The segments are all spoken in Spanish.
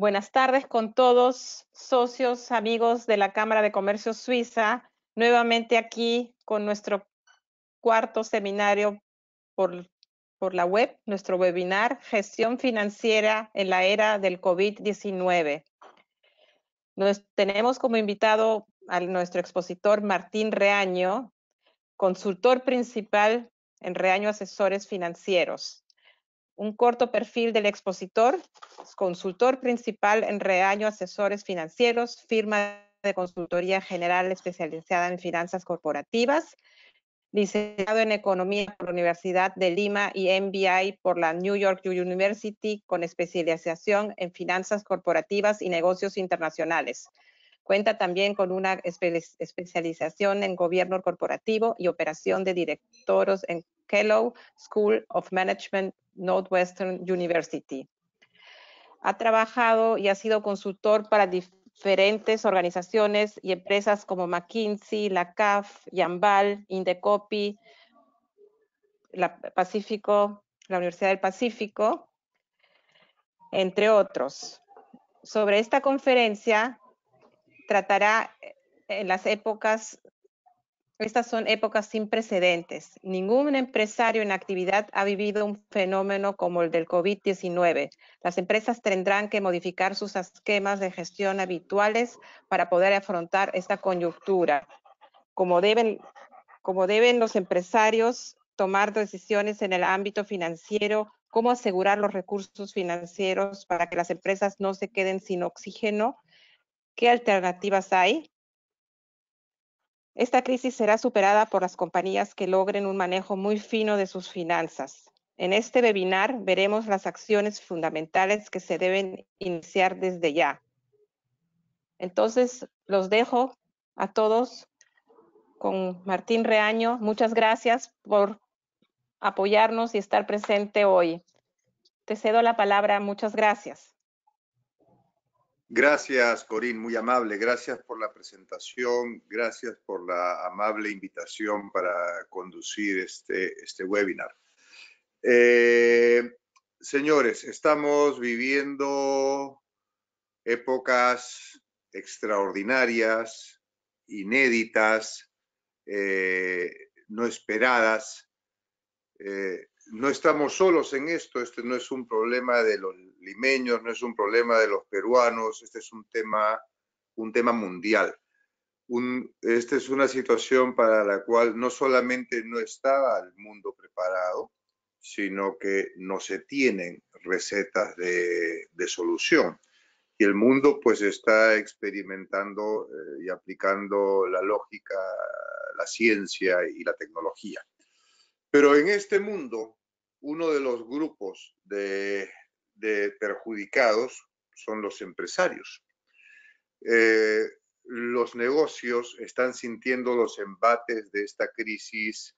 Buenas tardes con todos, socios, amigos de la Cámara de Comercio Suiza, nuevamente aquí con nuestro cuarto seminario por, la web, nuestro webinar, Gestión Financiera en la Era del COVID-19. tenemos como invitado a nuestro expositor Martín Reaño, consultor principal en Reaño Asesores Financieros un corto perfil del expositor, consultor principal en Reaño Asesores Financieros, firma de consultoría general especializada en finanzas corporativas, licenciado en economía por la Universidad de Lima y MBI por la New York University con especialización en finanzas corporativas y negocios internacionales. Cuenta también con una especialización en gobierno corporativo y operación de directoros en Kellogg School of Management Northwestern University. Ha trabajado y ha sido consultor para diferentes organizaciones y empresas como McKinsey, la CAF, Yambal, Indecopi, la Pacífico, la Universidad del Pacífico, entre otros. Sobre esta conferencia tratará en las épocas estas son épocas sin precedentes. Ningún empresario en actividad ha vivido un fenómeno como el del COVID-19. Las empresas tendrán que modificar sus esquemas de gestión habituales para poder afrontar esta coyuntura. ¿Cómo deben los empresarios tomar decisiones en el ámbito financiero, cómo asegurar los recursos financieros para que las empresas no se queden sin oxígeno, qué alternativas hay, esta crisis será superada por las compañías que logren un manejo muy fino de sus finanzas. En este webinar veremos las acciones fundamentales que se deben iniciar desde ya. Entonces, los dejo a todos con Martín Reaño. Muchas gracias por apoyarnos y estar presente hoy. Te cedo la palabra. Muchas gracias. Gracias, Corín, muy amable. Gracias por la presentación, gracias por la amable invitación para conducir este, este webinar. Eh, señores, estamos viviendo épocas extraordinarias, inéditas, eh, no esperadas. Eh, no estamos solos en esto, este no es un problema de los limeños, no es un problema de los peruanos, este es un tema, un tema mundial. esta es una situación para la cual no solamente no estaba el mundo preparado, sino que no se tienen recetas de, solución. Y el mundo pues está experimentando eh, y aplicando la lógica, la ciencia y la tecnología. Pero en este mundo, uno de los grupos de perjudicados son los empresarios. Eh, los negocios están sintiendo los embates de esta crisis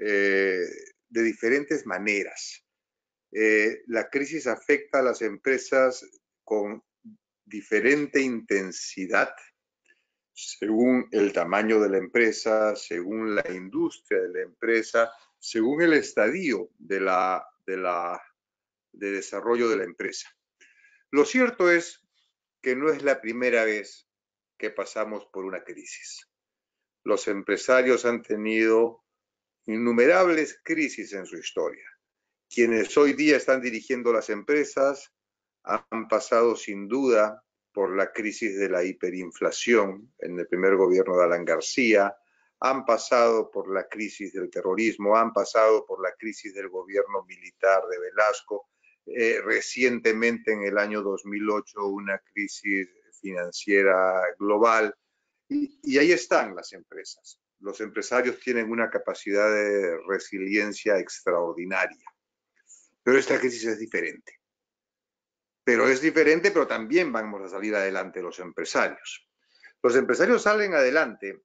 eh, de diferentes maneras. Eh, la crisis afecta a las empresas con diferente intensidad según el tamaño de la empresa, según la industria de la empresa, según el estadio de la, de la de desarrollo de la empresa. Lo cierto es que no es la primera vez que pasamos por una crisis. Los empresarios han tenido innumerables crisis en su historia. Quienes hoy día están dirigiendo las empresas han pasado sin duda por la crisis de la hiperinflación en el primer gobierno de Alan García, han pasado por la crisis del terrorismo, han pasado por la crisis del gobierno militar de Velasco, eh, recientemente en el año 2008 una crisis financiera global y, y, ahí están las empresas. Los empresarios tienen una capacidad de resiliencia extraordinaria, pero esta crisis es diferente. Pero es diferente, pero también vamos a salir adelante los empresarios. Los empresarios salen adelante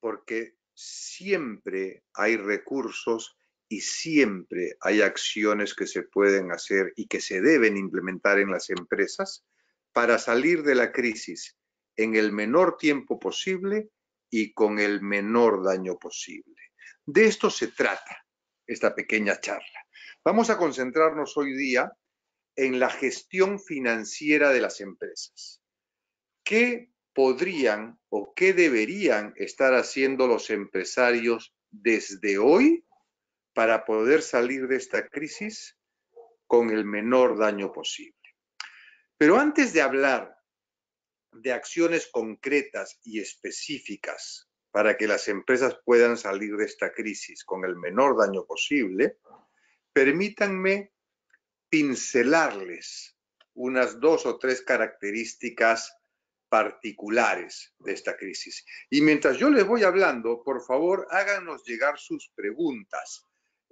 porque siempre hay recursos y siempre hay acciones que se pueden hacer y que se deben implementar en las empresas para salir de la crisis en el menor tiempo posible y con el menor daño posible. De esto se trata esta pequeña charla. Vamos a concentrarnos hoy día en la gestión financiera de las empresas. ¿Qué podrían o qué deberían estar haciendo los empresarios desde hoy para poder salir de esta crisis con el menor daño posible. Pero antes de hablar de acciones concretas y específicas para que las empresas puedan salir de esta crisis con el menor daño posible, permítanme pincelarles unas dos o tres características particulares de esta crisis. Y mientras yo les voy hablando, por favor, háganos llegar sus preguntas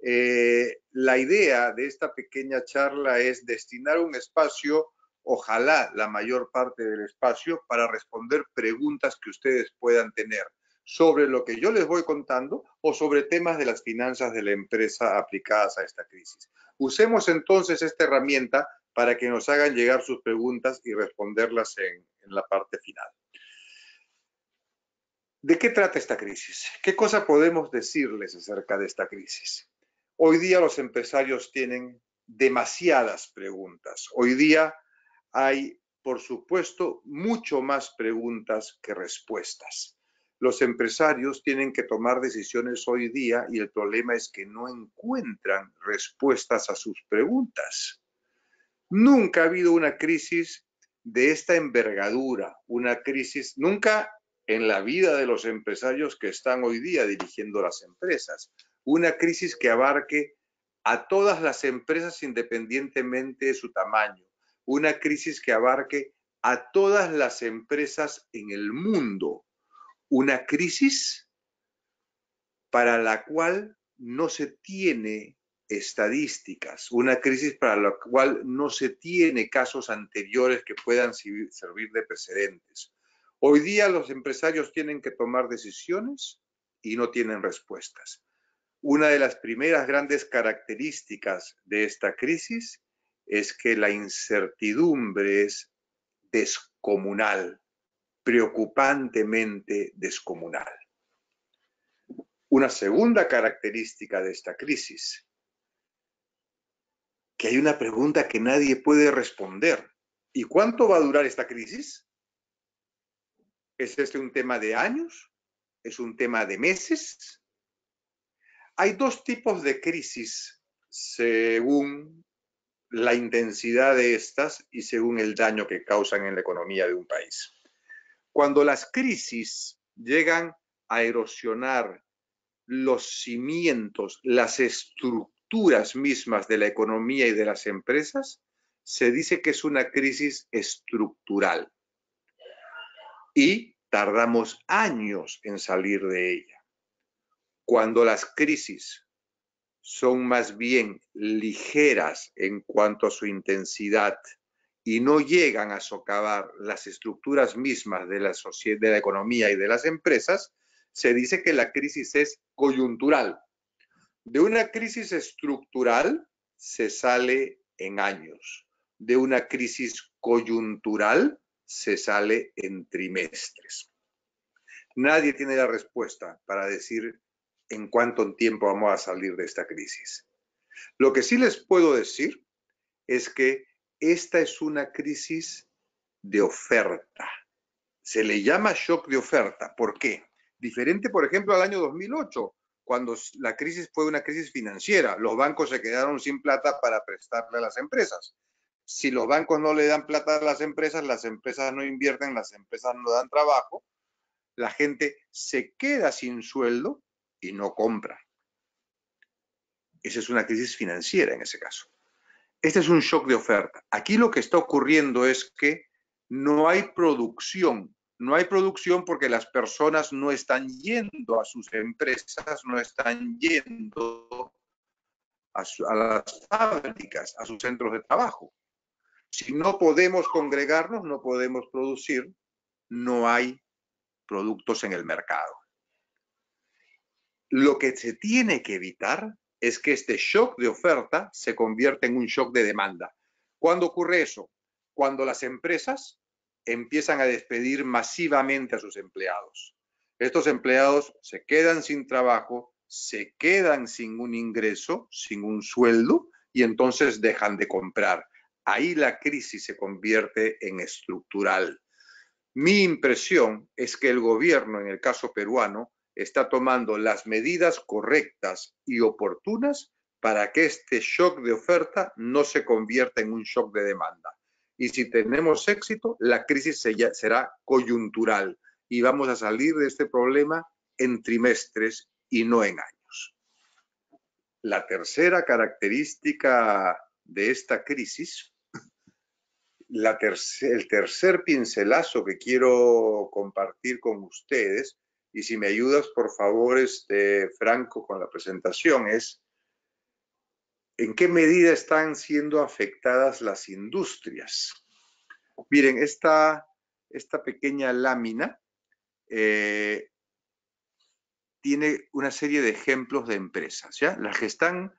eh, la idea de esta pequeña charla es destinar un espacio, ojalá la mayor parte del espacio, para responder preguntas que ustedes puedan tener sobre lo que yo les voy contando o sobre temas de las finanzas de la empresa aplicadas a esta crisis. Usemos entonces esta herramienta para que nos hagan llegar sus preguntas y responderlas en, en la parte final. ¿De qué trata esta crisis? ¿Qué cosa podemos decirles acerca de esta crisis? Hoy día los empresarios tienen demasiadas preguntas. Hoy día hay, por supuesto, mucho más preguntas que respuestas. Los empresarios tienen que tomar decisiones hoy día y el problema es que no encuentran respuestas a sus preguntas. Nunca ha habido una crisis de esta envergadura, una crisis nunca en la vida de los empresarios que están hoy día dirigiendo las empresas una crisis que abarque a todas las empresas independientemente de su tamaño, una crisis que abarque a todas las empresas en el mundo, una crisis para la cual no se tiene estadísticas, una crisis para la cual no se tiene casos anteriores que puedan servir de precedentes. Hoy día los empresarios tienen que tomar decisiones y no tienen respuestas. Una de las primeras grandes características de esta crisis es que la incertidumbre es descomunal, preocupantemente descomunal. Una segunda característica de esta crisis, que hay una pregunta que nadie puede responder. ¿Y cuánto va a durar esta crisis? ¿Es este un tema de años? ¿Es un tema de meses? Hay dos tipos de crisis según la intensidad de estas y según el daño que causan en la economía de un país. Cuando las crisis llegan a erosionar los cimientos, las estructuras mismas de la economía y de las empresas, se dice que es una crisis estructural y tardamos años en salir de ella. Cuando las crisis son más bien ligeras en cuanto a su intensidad y no llegan a socavar las estructuras mismas de la, sociedad, de la economía y de las empresas, se dice que la crisis es coyuntural. De una crisis estructural se sale en años. De una crisis coyuntural se sale en trimestres. Nadie tiene la respuesta para decir en cuánto tiempo vamos a salir de esta crisis. Lo que sí les puedo decir es que esta es una crisis de oferta. Se le llama shock de oferta. ¿Por qué? Diferente, por ejemplo, al año 2008, cuando la crisis fue una crisis financiera. Los bancos se quedaron sin plata para prestarle a las empresas. Si los bancos no le dan plata a las empresas, las empresas no invierten, las empresas no dan trabajo, la gente se queda sin sueldo y no compra. Esa es una crisis financiera en ese caso. Este es un shock de oferta. Aquí lo que está ocurriendo es que no hay producción. No hay producción porque las personas no están yendo a sus empresas, no están yendo a, a las fábricas, a sus centros de trabajo. Si no podemos congregarnos, no podemos producir, no hay productos en el mercado. Lo que se tiene que evitar es que este shock de oferta se convierta en un shock de demanda. ¿Cuándo ocurre eso? Cuando las empresas empiezan a despedir masivamente a sus empleados. Estos empleados se quedan sin trabajo, se quedan sin un ingreso, sin un sueldo, y entonces dejan de comprar. Ahí la crisis se convierte en estructural. Mi impresión es que el gobierno, en el caso peruano, está tomando las medidas correctas y oportunas para que este shock de oferta no se convierta en un shock de demanda. Y si tenemos éxito, la crisis será coyuntural y vamos a salir de este problema en trimestres y no en años. La tercera característica de esta crisis el tercer pincelazo que quiero compartir con ustedes y si me ayudas, por favor, este, Franco, con la presentación, es en qué medida están siendo afectadas las industrias. Miren, esta, esta pequeña lámina eh, tiene una serie de ejemplos de empresas. ¿ya? Las que están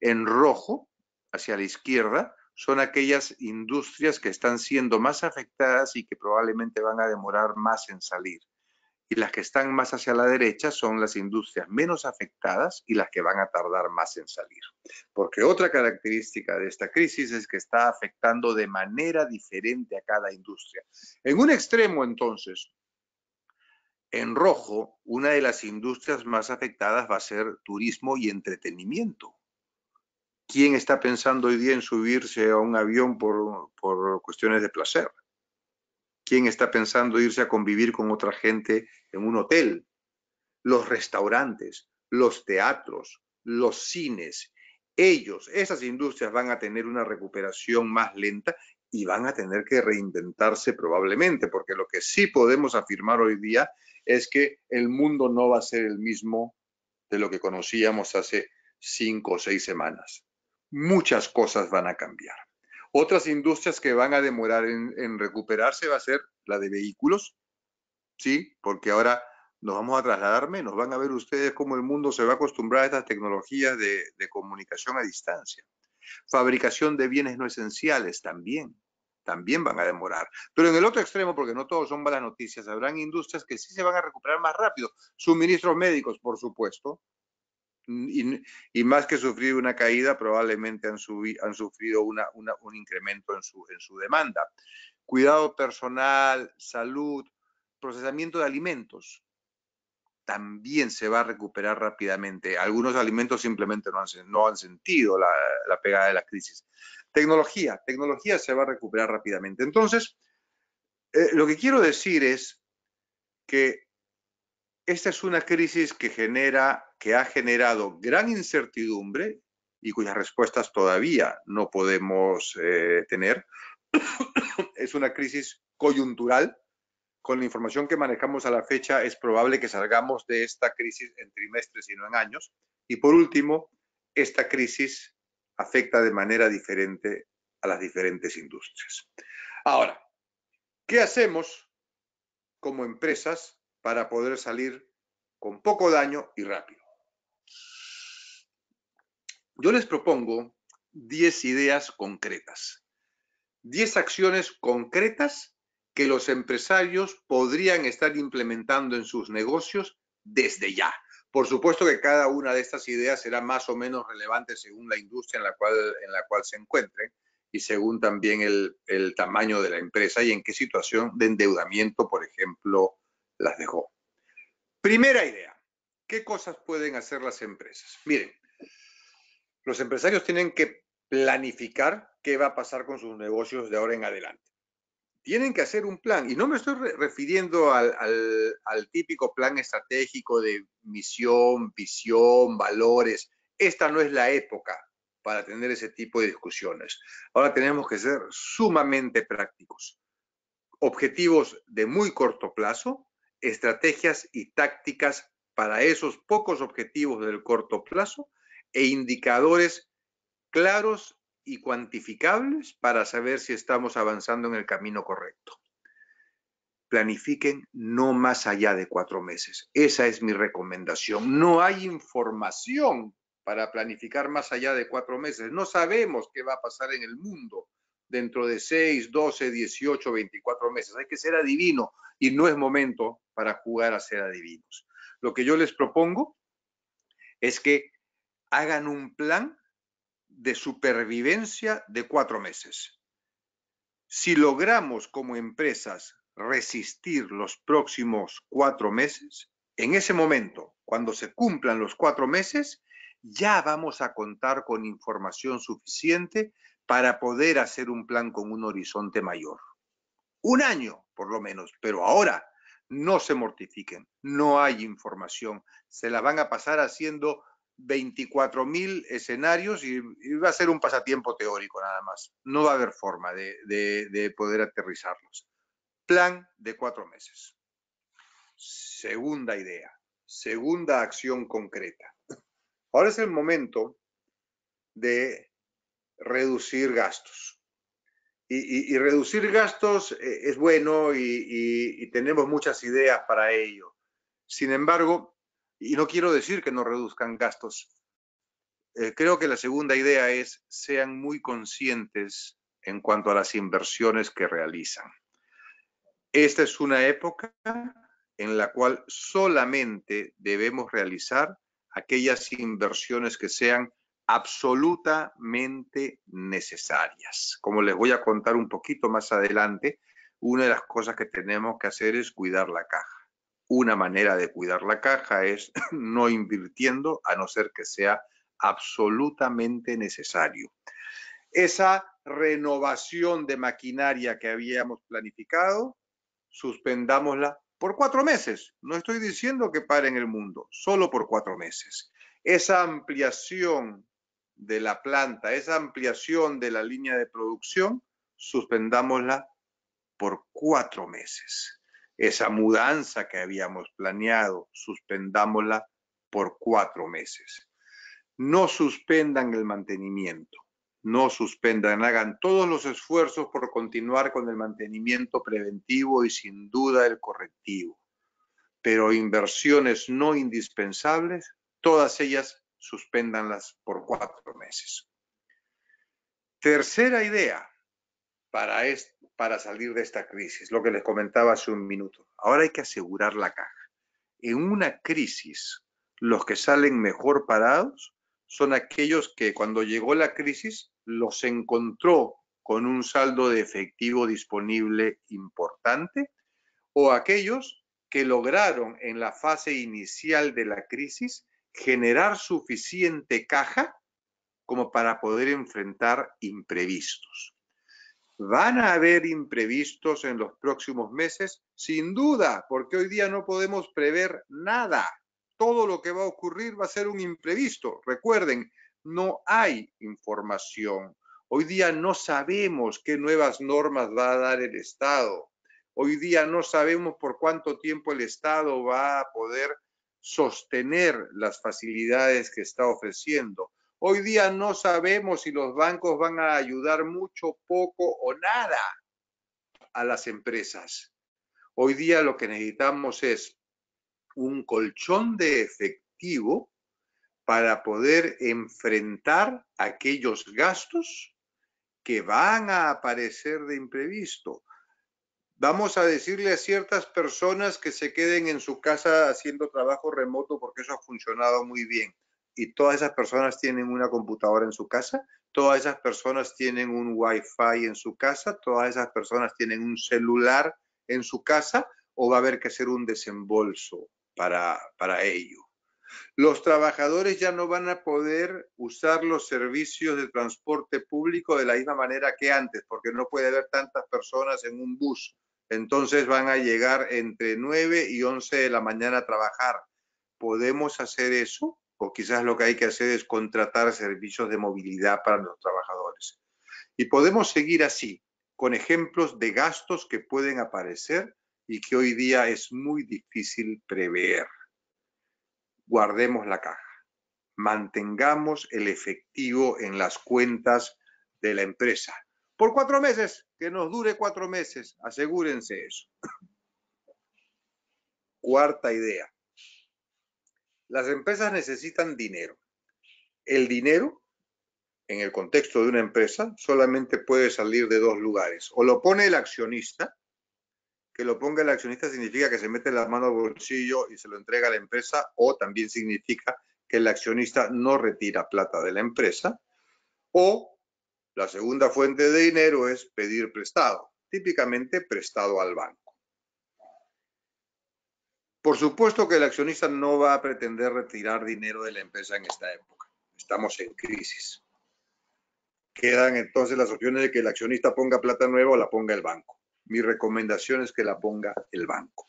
en rojo hacia la izquierda son aquellas industrias que están siendo más afectadas y que probablemente van a demorar más en salir y las que están más hacia la derecha son las industrias menos afectadas y las que van a tardar más en salir. Porque otra característica de esta crisis es que está afectando de manera diferente a cada industria. En un extremo, entonces, en rojo, una de las industrias más afectadas va a ser turismo y entretenimiento. ¿Quién está pensando hoy día en subirse a un avión por, por cuestiones de placer? ¿Quién está pensando irse a convivir con otra gente en un hotel? Los restaurantes, los teatros, los cines, ellos, esas industrias van a tener una recuperación más lenta y van a tener que reinventarse probablemente, porque lo que sí podemos afirmar hoy día es que el mundo no va a ser el mismo de lo que conocíamos hace cinco o seis semanas. Muchas cosas van a cambiar. Otras industrias que van a demorar en, recuperarse va a ser la de vehículos, ¿sí? Porque ahora nos vamos a trasladar menos. Van a ver ustedes cómo el mundo se va a acostumbrar a estas tecnologías de, de comunicación a distancia. Fabricación de bienes no esenciales también, también van a demorar. Pero en el otro extremo, porque no todos son malas noticias, habrán industrias que sí se van a recuperar más rápido. Suministros médicos, por supuesto, y, más que sufrir una caída, probablemente han, sufrido un incremento en su, demanda. Cuidado personal, salud, procesamiento de alimentos también se va a recuperar rápidamente. Algunos alimentos simplemente no han, sentido la, pegada de la crisis. Tecnología, tecnología se va a recuperar rápidamente. Entonces, eh, lo que quiero decir es que esta es una crisis que genera, que ha generado gran incertidumbre y cuyas respuestas todavía no podemos eh, tener. es una crisis coyuntural. Con la información que manejamos a la fecha, es probable que salgamos de esta crisis en trimestres y no en años. Y por último, esta crisis afecta de manera diferente a las diferentes industrias. Ahora, ¿qué hacemos como empresas para poder salir con poco daño y rápido. Yo les propongo 10 ideas concretas, 10 acciones concretas que los empresarios podrían estar implementando en sus negocios desde ya. Por supuesto que cada una de estas ideas será más o menos relevante según la industria en la cual, se encuentre... y según también el, el tamaño de la empresa y en qué situación de endeudamiento, por ejemplo, las dejó. Primera idea, ¿qué cosas pueden hacer las empresas? Miren, los empresarios tienen que planificar qué va a pasar con sus negocios de ahora en adelante. Tienen que hacer un plan, y no me estoy refiriendo al, típico plan estratégico de misión, visión, valores. Esta no es la época para tener ese tipo de discusiones. Ahora tenemos que ser sumamente prácticos. Objetivos de muy corto plazo, estrategias y tácticas para esos pocos objetivos del corto plazo e indicadores claros y cuantificables para saber si estamos avanzando en el camino correcto. Planifiquen no más allá de cuatro meses. Esa es mi recomendación. No hay información para planificar más allá de cuatro meses. No sabemos qué va a pasar en el mundo dentro de 6, 12, 18, 24 meses. Hay que ser adivino y no es momento para jugar a ser adivinos. Lo que yo les propongo es que hagan un plan de supervivencia de cuatro meses. Si logramos como empresas resistir los próximos cuatro meses, en ese momento, cuando se cumplan los cuatro meses, ya vamos a contar con información suficiente para poder hacer un plan con un horizonte mayor. Un año, por lo menos, pero ahora no se mortifiquen, no hay información, se la van a pasar haciendo 24.000 escenarios y, va a ser un pasatiempo teórico nada más, no va a haber forma de poder aterrizarlos. Plan de cuatro meses. Segunda idea, segunda acción concreta. Ahora es el momento de reducir gastos y, reducir gastos eh, es bueno y tenemos muchas ideas para ello. Sin embargo, y no quiero decir que no reduzcan gastos, eh, creo que la segunda idea es sean muy conscientes en cuanto a las inversiones que realizan. Esta es una época en la cual solamente debemos realizar aquellas inversiones que sean absolutamente necesarias. Como les voy a contar un poquito más adelante, una de las cosas que tenemos que hacer es cuidar la caja. Una manera de cuidar la caja es no invirtiendo a no ser que sea absolutamente necesario. Esa renovación de maquinaria que habíamos planificado, suspendámosla por cuatro meses. No estoy diciendo que pare en el mundo, solo por cuatro meses. Esa ampliación de la planta, esa ampliación de la línea de producción, suspendámosla por cuatro meses. Esa mudanza que habíamos planeado, suspendámosla por cuatro meses. No suspendan el mantenimiento, no suspendan, hagan todos los esfuerzos por continuar con el mantenimiento preventivo y sin duda el correctivo. Pero inversiones no indispensables, todas ellas suspéndanlas por cuatro meses. Tercera idea para, para salir de esta crisis, lo que les comentaba hace un minuto. Ahora hay que asegurar la caja. En una crisis, los que salen mejor parados son aquellos que cuando llegó la crisis los encontró con un saldo de efectivo disponible importante o aquellos que lograron en la fase inicial de la crisis generar suficiente caja como para poder enfrentar imprevistos. ¿Van a haber imprevistos en los próximos meses? Sin duda, porque hoy día no podemos prever nada. Todo lo que va a ocurrir va a ser un imprevisto. Recuerden, no hay información. Hoy día no sabemos qué nuevas normas va a dar el Estado. Hoy día no sabemos por cuánto tiempo el Estado va a poder sostener las facilidades que está ofreciendo. Hoy día no sabemos si los bancos van a ayudar mucho, poco o nada a las empresas. Hoy día lo que necesitamos es un colchón de efectivo para poder enfrentar aquellos gastos que van a aparecer de imprevisto. Vamos a decirle a ciertas personas que se queden en su casa haciendo trabajo remoto porque eso ha funcionado muy bien. Y todas esas personas tienen una computadora en su casa, todas esas personas tienen un wifi en su casa, todas esas personas tienen un celular en su casa o va a haber que hacer un desembolso para, para ello. Los trabajadores ya no van a poder usar los servicios de transporte público de la misma manera que antes, porque no puede haber tantas personas en un bus entonces van a llegar entre 9 y 11 de la mañana a trabajar. ¿Podemos hacer eso? O quizás lo que hay que hacer es contratar servicios de movilidad para los trabajadores. Y podemos seguir así, con ejemplos de gastos que pueden aparecer y que hoy día es muy difícil prever. Guardemos la caja. Mantengamos el efectivo en las cuentas de la empresa por cuatro meses, que nos dure cuatro meses, asegúrense eso. Cuarta idea. Las empresas necesitan dinero. El dinero, en el contexto de una empresa, solamente puede salir de dos lugares. O lo pone el accionista, que lo ponga el accionista significa que se mete la mano al bolsillo y se lo entrega a la empresa, o también significa que el accionista no retira plata de la empresa, o la segunda fuente de dinero es pedir prestado, típicamente prestado al banco. Por supuesto que el accionista no va a pretender retirar dinero de la empresa en esta época. Estamos en crisis. Quedan entonces las opciones de que el accionista ponga plata nueva o la ponga el banco. Mi recomendación es que la ponga el banco.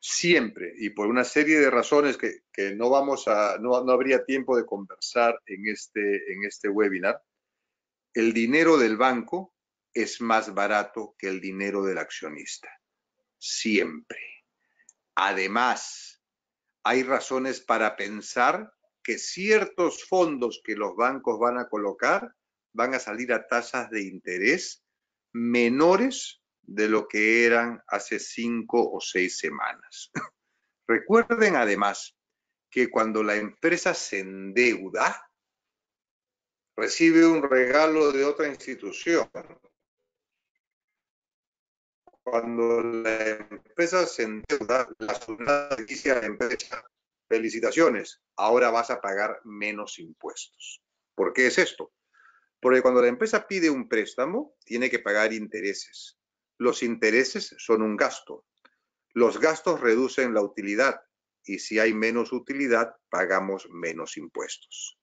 Siempre, y por una serie de razones que, no, vamos a, no habría tiempo de conversar en este, en este webinar, el dinero del banco es más barato que el dinero del accionista. Siempre. Además, hay razones para pensar que ciertos fondos que los bancos van a colocar van a salir a tasas de interés menores de lo que eran hace cinco o seis semanas. Recuerden además que cuando la empresa se endeuda, recibe un regalo de otra institución. Cuando la empresa se endeuda, la dice a la empresa, felicitaciones, ahora vas a pagar menos impuestos. ¿Por qué es esto? Porque cuando la empresa pide un préstamo, tiene que pagar intereses. Los intereses son un gasto. Los gastos reducen la utilidad y si hay menos utilidad, pagamos menos impuestos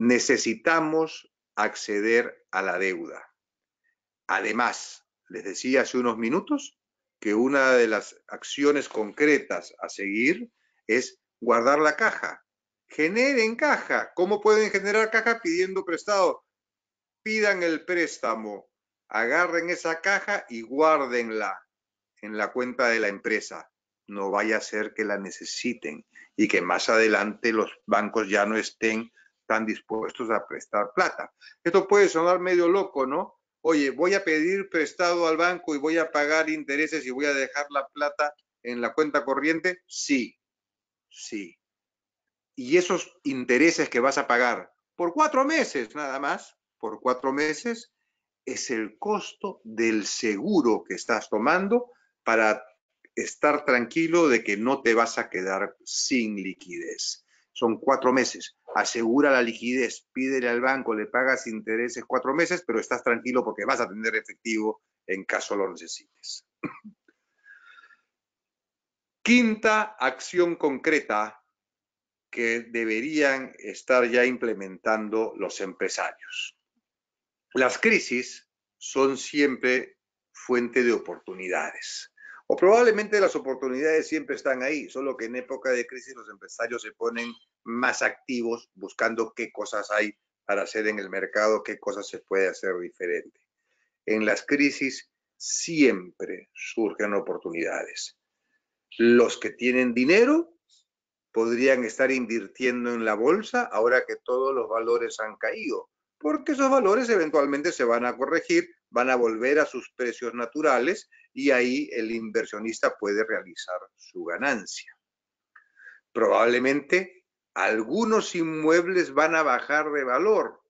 necesitamos acceder a la deuda. Además, les decía hace unos minutos que una de las acciones concretas a seguir es guardar la caja. Generen caja. ¿Cómo pueden generar caja pidiendo prestado? Pidan el préstamo, agarren esa caja y guárdenla en la cuenta de la empresa. No vaya a ser que la necesiten y que más adelante los bancos ya no estén están dispuestos a prestar plata. Esto puede sonar medio loco, ¿no? Oye, voy a pedir prestado al banco y voy a pagar intereses y voy a dejar la plata en la cuenta corriente. Sí, sí. Y esos intereses que vas a pagar por cuatro meses nada más, por cuatro meses, es el costo del seguro que estás tomando para estar tranquilo de que no te vas a quedar sin liquidez. Son cuatro meses asegura la liquidez, pídele al banco, le pagas intereses cuatro meses, pero estás tranquilo porque vas a tener efectivo en caso lo necesites. Quinta acción concreta que deberían estar ya implementando los empresarios. Las crisis son siempre fuente de oportunidades. O probablemente las oportunidades siempre están ahí, solo que en época de crisis los empresarios se ponen más activos buscando qué cosas hay para hacer en el mercado, qué cosas se puede hacer diferente. En las crisis siempre surgen oportunidades. Los que tienen dinero podrían estar invirtiendo en la bolsa ahora que todos los valores han caído, porque esos valores eventualmente se van a corregir, van a volver a sus precios naturales y ahí el inversionista puede realizar su ganancia. Probablemente algunos inmuebles van a bajar de valor.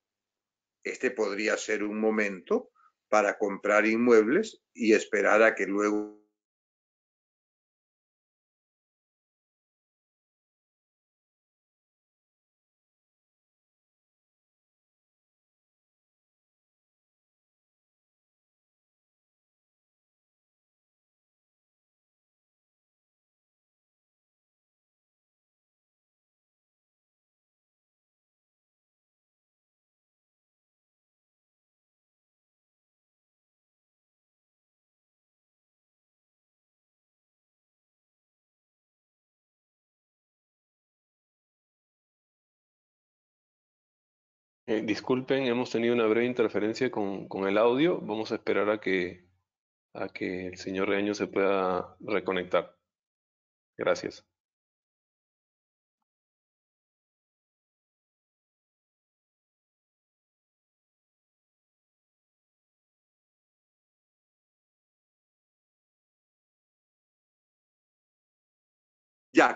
Este podría ser un momento para comprar inmuebles y esperar a que luego Eh, disculpen, hemos tenido una breve interferencia con, con, el audio. Vamos a esperar a que, a que el señor Reaño se pueda reconectar. Gracias.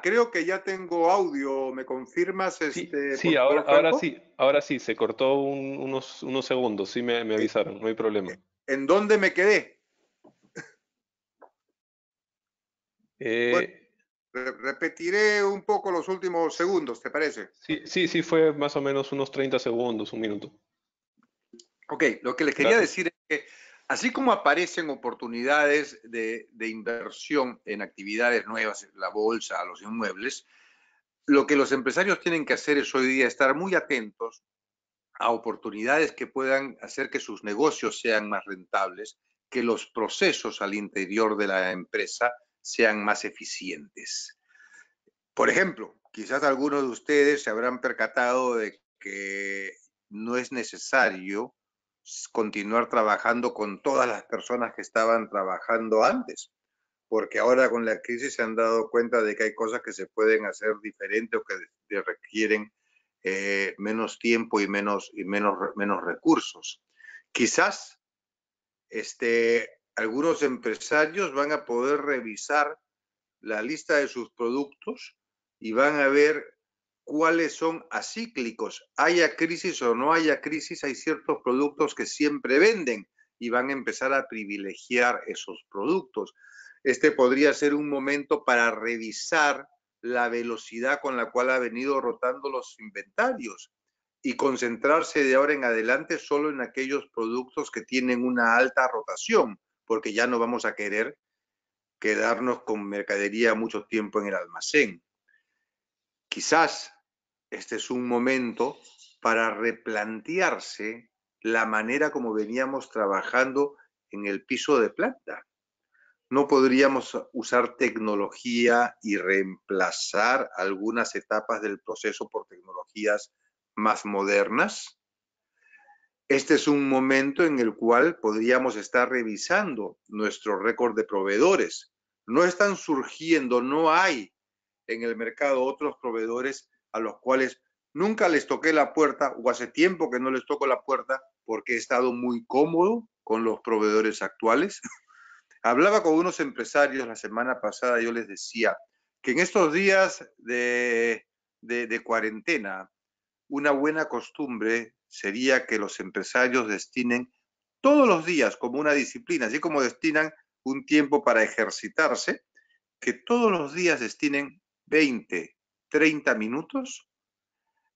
creo que ya tengo audio. ¿Me confirmas? Este, sí, ahora, sí, ahora sí, se cortó unos, unos, segundos. Sí, me, eh, avisaron, no hay problema. Eh, ¿En dónde me quedé? Eh, repetiré un poco los últimos segundos, ¿te parece? Sí, sí, sí, fue más o menos unos 30 segundos, un minuto. Ok, lo que les quería decir es que Así como aparecen oportunidades de, inversión en actividades nuevas, la bolsa, los inmuebles, lo que los empresarios tienen que hacer es hoy día estar muy atentos a oportunidades que puedan hacer que sus negocios sean más rentables, que los procesos al interior de la empresa sean más eficientes. Por ejemplo, quizás algunos de ustedes se habrán percatado de que no es necesario continuar trabajando con todas las personas que estaban trabajando antes, porque ahora con la crisis se han dado cuenta de que hay cosas que se pueden hacer diferente o que requieren eh, menos tiempo y menos, y menos, menos recursos. Quizás este, algunos empresarios van a poder revisar la lista de sus productos y van a ver cuáles son acíclicos. Haya crisis o no haya crisis, hay ciertos productos que siempre venden y van a empezar a privilegiar esos productos. Este podría ser un momento para revisar la velocidad con la cual ha venido rotando los inventarios y concentrarse de ahora en adelante solo en aquellos productos que tienen una alta rotación, porque ya no vamos a querer quedarnos con mercadería mucho tiempo en el almacén. Quizás este es un momento para replantearse la manera como veníamos trabajando en el piso de planta. No podríamos usar tecnología y reemplazar algunas etapas del proceso por tecnologías más modernas. Este es un momento en el cual podríamos estar revisando nuestro récord de proveedores. No están surgiendo, no hay en el mercado otros proveedores a los cuales nunca les toqué la puerta o hace tiempo que no les toco la puerta porque he estado muy cómodo con los proveedores actuales. Hablaba con unos empresarios la semana pasada, yo les decía que en estos días de, cuarentena, una buena costumbre sería que los empresarios destinen todos los días como una disciplina, así como destinan un tiempo para ejercitarse, que todos los días destinen 20, 30 minutos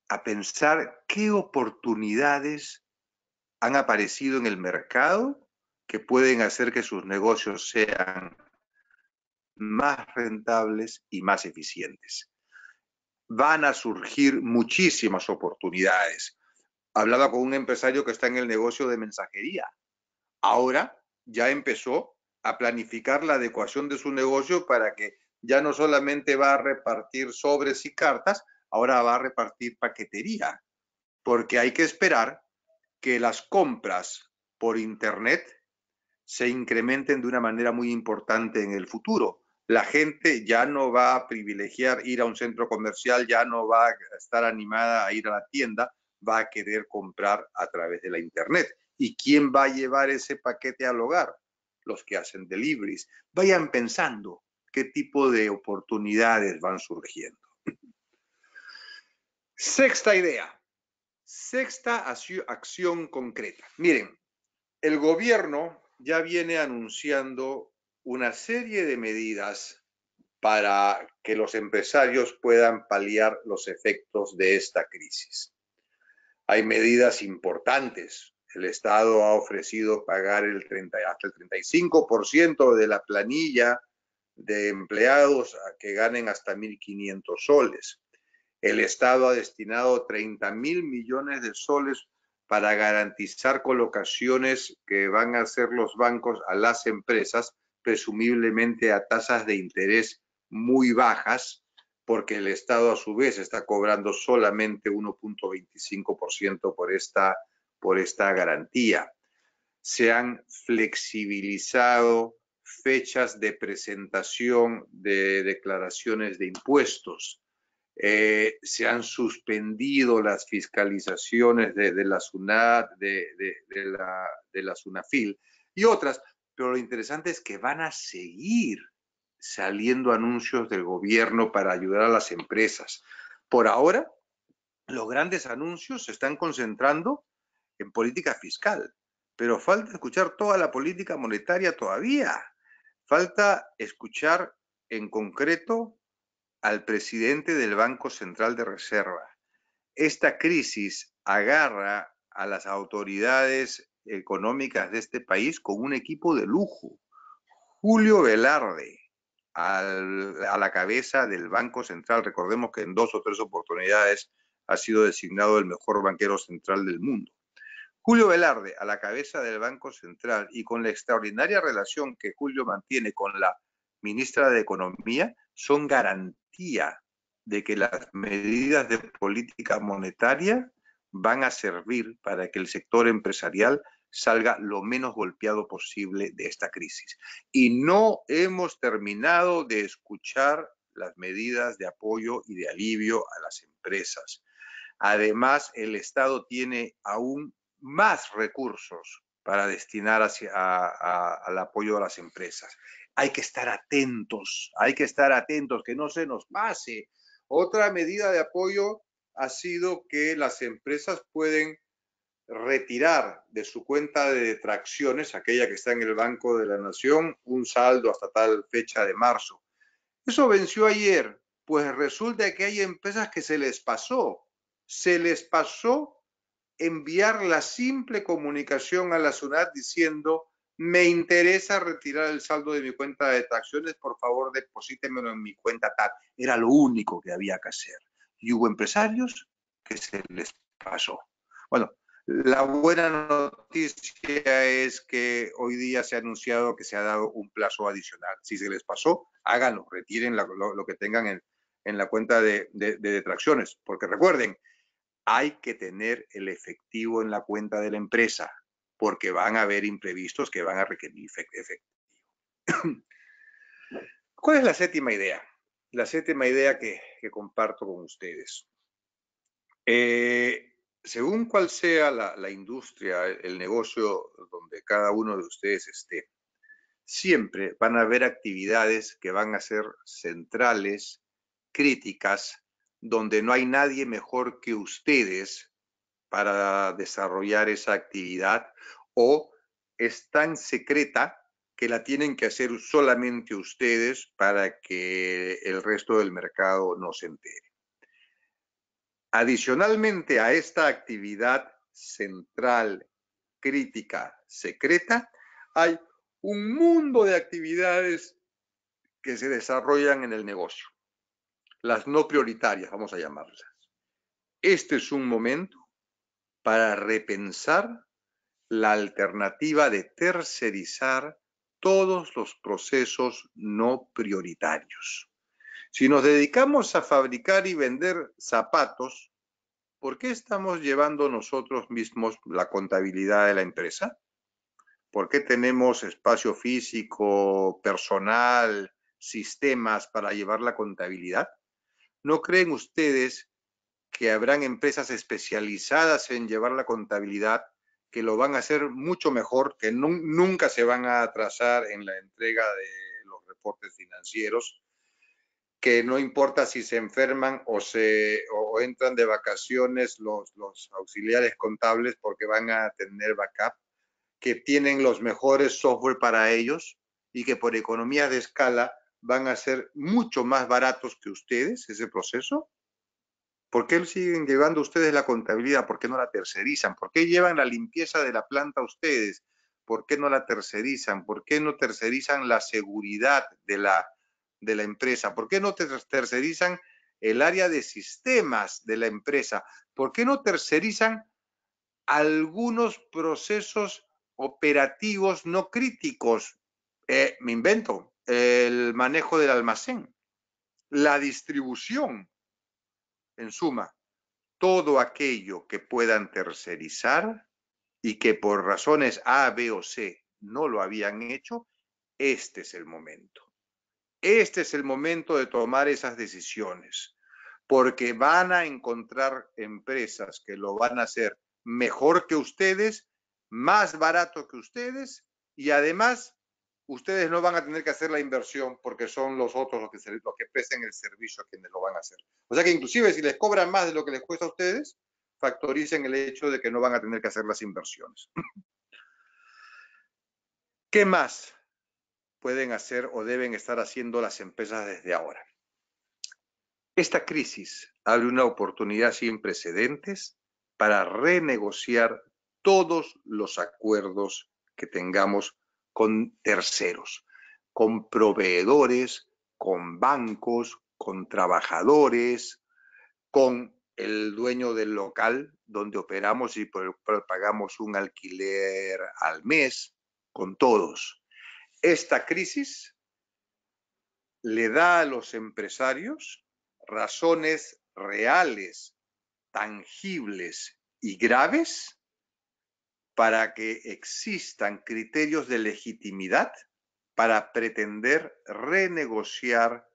a pensar qué oportunidades han aparecido en el mercado que pueden hacer que sus negocios sean más rentables y más eficientes. Van a surgir muchísimas oportunidades. Hablaba con un empresario que está en el negocio de mensajería. Ahora ya empezó a planificar la adecuación de su negocio para que ya no solamente va a repartir sobres y cartas, ahora va a repartir paquetería, porque hay que esperar que las compras por Internet se incrementen de una manera muy importante en el futuro. La gente ya no va a privilegiar ir a un centro comercial, ya no va a estar animada a ir a la tienda, va a querer comprar a través de la Internet. ¿Y quién va a llevar ese paquete al hogar? Los que hacen deliveries. Vayan pensando, qué tipo de oportunidades van surgiendo. Sexta idea, sexta acción concreta. Miren, el gobierno ya viene anunciando una serie de medidas para que los empresarios puedan paliar los efectos de esta crisis. Hay medidas importantes. El Estado ha ofrecido pagar el 30, hasta el 35% de la planilla de empleados que ganen hasta 1.500 soles. El Estado ha destinado 30.000 millones de soles para garantizar colocaciones que van a hacer los bancos a las empresas, presumiblemente a tasas de interés muy bajas, porque el Estado a su vez está cobrando solamente 1.25% por esta, por esta garantía. Se han flexibilizado fechas de presentación de declaraciones de impuestos. Eh, se han suspendido las fiscalizaciones de, la SUNAT, de la SUNAFIL y otras, pero lo interesante es que van a seguir saliendo anuncios del gobierno para ayudar a las empresas. Por ahora, los grandes anuncios se están concentrando en política fiscal, pero falta escuchar toda la política monetaria todavía. Falta escuchar en concreto al presidente del Banco Central de Reserva. Esta crisis agarra a las autoridades económicas de este país con un equipo de lujo. Julio Velarde, a la cabeza del Banco Central. Recordemos que en dos o tres oportunidades ha sido designado el mejor banquero central del mundo. Julio Velarde, a la cabeza del Banco Central y con la extraordinaria relación que Julio mantiene con la ministra de Economía, son garantía de que las medidas de política monetaria van a servir para que el sector empresarial salga lo menos golpeado posible de esta crisis. Y no hemos terminado de escuchar las medidas de apoyo y de alivio a las empresas. Además, el Estado tiene aún más recursos para destinar hacia, al apoyo a las empresas. Hay que estar atentos, hay que estar atentos, que no se nos pase. Otra medida de apoyo ha sido que las empresas pueden retirar de su cuenta de detracciones, aquella que está en el Banco de la Nación, un saldo hasta tal fecha de marzo. Eso venció ayer, pues resulta que hay empresas que se les pasó, se les pasó enviar la simple comunicación a la SUNAT diciendo me interesa retirar el saldo de mi cuenta de detracciones, por favor deposítemelo en mi cuenta tal. Era lo único que había que hacer. Y hubo empresarios que se les pasó. Bueno, la buena noticia es que hoy día se ha anunciado que se ha dado un plazo adicional. Si se les pasó, háganlo, retiren lo, que tengan en, la cuenta de, de, de detracciones. Porque recuerden, hay que tener el efectivo en la cuenta de la empresa, porque van a haber imprevistos que van a requerir efectivo. ¿Cuál es la séptima idea? La séptima idea que, comparto con ustedes. Eh, según cual sea la, industria, el negocio donde cada uno de ustedes esté, siempre van a haber actividades que van a ser centrales, críticas, donde no hay nadie mejor que ustedes para desarrollar esa actividad o es tan secreta que la tienen que hacer solamente ustedes para que el resto del mercado no se entere. Adicionalmente a esta actividad central, crítica, secreta, hay un mundo de actividades que se desarrollan en el negocio las no prioritarias, vamos a llamarlas. Este es un momento para repensar la alternativa de tercerizar todos los procesos no prioritarios. Si nos dedicamos a fabricar y vender zapatos, ¿por qué estamos llevando nosotros mismos la contabilidad de la empresa? ¿Por qué tenemos espacio físico, personal, sistemas para llevar la contabilidad? ¿No creen ustedes que habrán empresas especializadas en llevar la contabilidad que lo van a hacer mucho mejor, que nunca se van a atrasar en la entrega de los reportes financieros, que no importa si se enferman o, se, o entran de vacaciones los, los auxiliares contables porque van a tener backup, que tienen los mejores software para ellos y que por economía de escala van a ser mucho más baratos que ustedes ese proceso? ¿Por qué siguen llevando ustedes la contabilidad? ¿Por qué no la tercerizan? ¿Por qué llevan la limpieza de la planta ustedes? ¿Por qué no la tercerizan? ¿Por qué no tercerizan la seguridad de la, de la empresa? ¿Por qué no tercerizan el área de sistemas de la empresa? ¿Por qué no tercerizan algunos procesos operativos no críticos? Eh, me invento, el manejo del almacén, la distribución, en suma, todo aquello que puedan tercerizar y que por razones A, B o C no lo habían hecho, este es el momento. Este es el momento de tomar esas decisiones, porque van a encontrar empresas que lo van a hacer mejor que ustedes, más barato que ustedes y además ustedes no van a tener que hacer la inversión porque son los otros los que, que el servicio quienes lo van a hacer. O sea que inclusive si les cobran más de lo que les cuesta a ustedes, factoricen el hecho de que no van a tener que hacer las inversiones. ¿Qué más pueden hacer o deben estar haciendo las empresas desde ahora? Esta crisis abre una oportunidad sin precedentes para renegociar todos los acuerdos que tengamos con terceros, con proveedores, con bancos, con trabajadores, con el dueño del local donde operamos y pagamos un alquiler al mes, con todos. Esta crisis le da a los empresarios razones reales, tangibles y graves para que existan criterios de legitimidad para pretender renegociar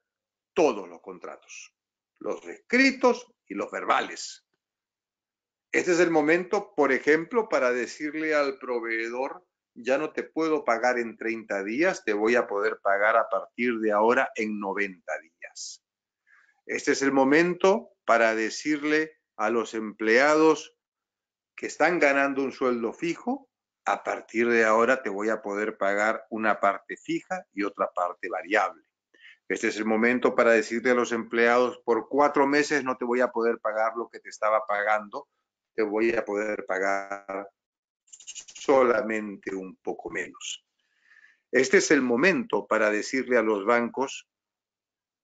todos los contratos, los escritos y los verbales. Este es el momento, por ejemplo, para decirle al proveedor, ya no te puedo pagar en 30 días, te voy a poder pagar a partir de ahora en 90 días. Este es el momento para decirle a los empleados, que están ganando un sueldo fijo, a partir de ahora te voy a poder pagar una parte fija y otra parte variable. Este es el momento para decirle a los empleados, por cuatro meses no te voy a poder pagar lo que te estaba pagando, te voy a poder pagar solamente un poco menos. Este es el momento para decirle a los bancos,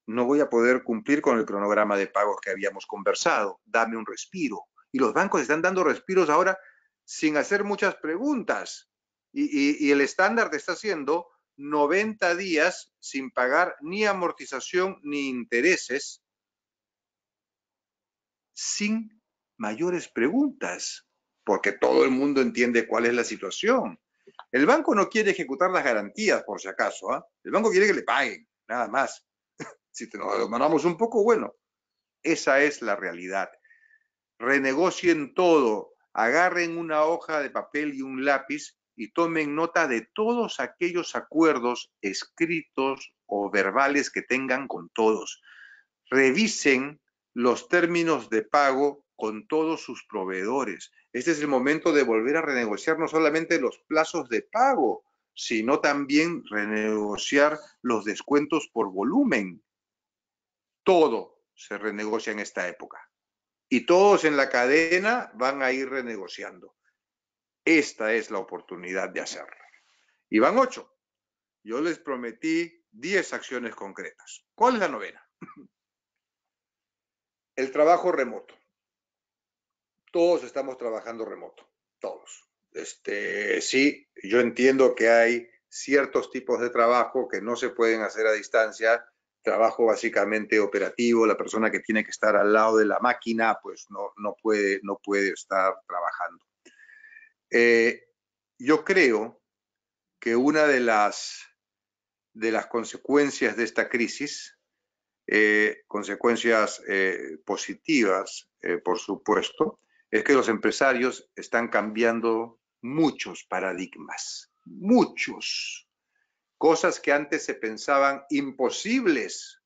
no voy a poder cumplir con el cronograma de pagos que habíamos conversado, dame un respiro, y los bancos están dando respiros ahora sin hacer muchas preguntas. Y, el estándar está haciendo 90 días sin pagar ni amortización ni intereses, sin mayores preguntas, porque todo el mundo entiende cuál es la situación. El banco no quiere ejecutar las garantías, por si acaso. ¿ah? El banco quiere que le paguen, nada más. si te nos un poco, bueno, esa es la realidad renegocien todo, agarren una hoja de papel y un lápiz y tomen nota de todos aquellos acuerdos escritos o verbales que tengan con todos. Revisen los términos de pago con todos sus proveedores. Este es el momento de volver a renegociar no solamente los plazos de pago, sino también renegociar los descuentos por volumen. Todo se renegocia en esta época y todos en la cadena van a ir renegociando. Esta es la oportunidad de hacerlo. Y van ocho. Yo les prometí diez acciones concretas. ¿Cuál es la novena? El trabajo remoto. Todos estamos trabajando remoto, todos. Este, sí, yo entiendo que hay ciertos tipos de trabajo que no se pueden hacer a distancia trabajo básicamente operativo, la persona que tiene que estar al lado de la máquina, pues no, no, puede, no puede estar trabajando. Eh, yo creo que una de las, de las consecuencias de esta crisis, eh, consecuencias eh, positivas, por supuesto, es que los empresarios están cambiando muchos paradigmas, muchos Cosas que antes se pensaban imposibles,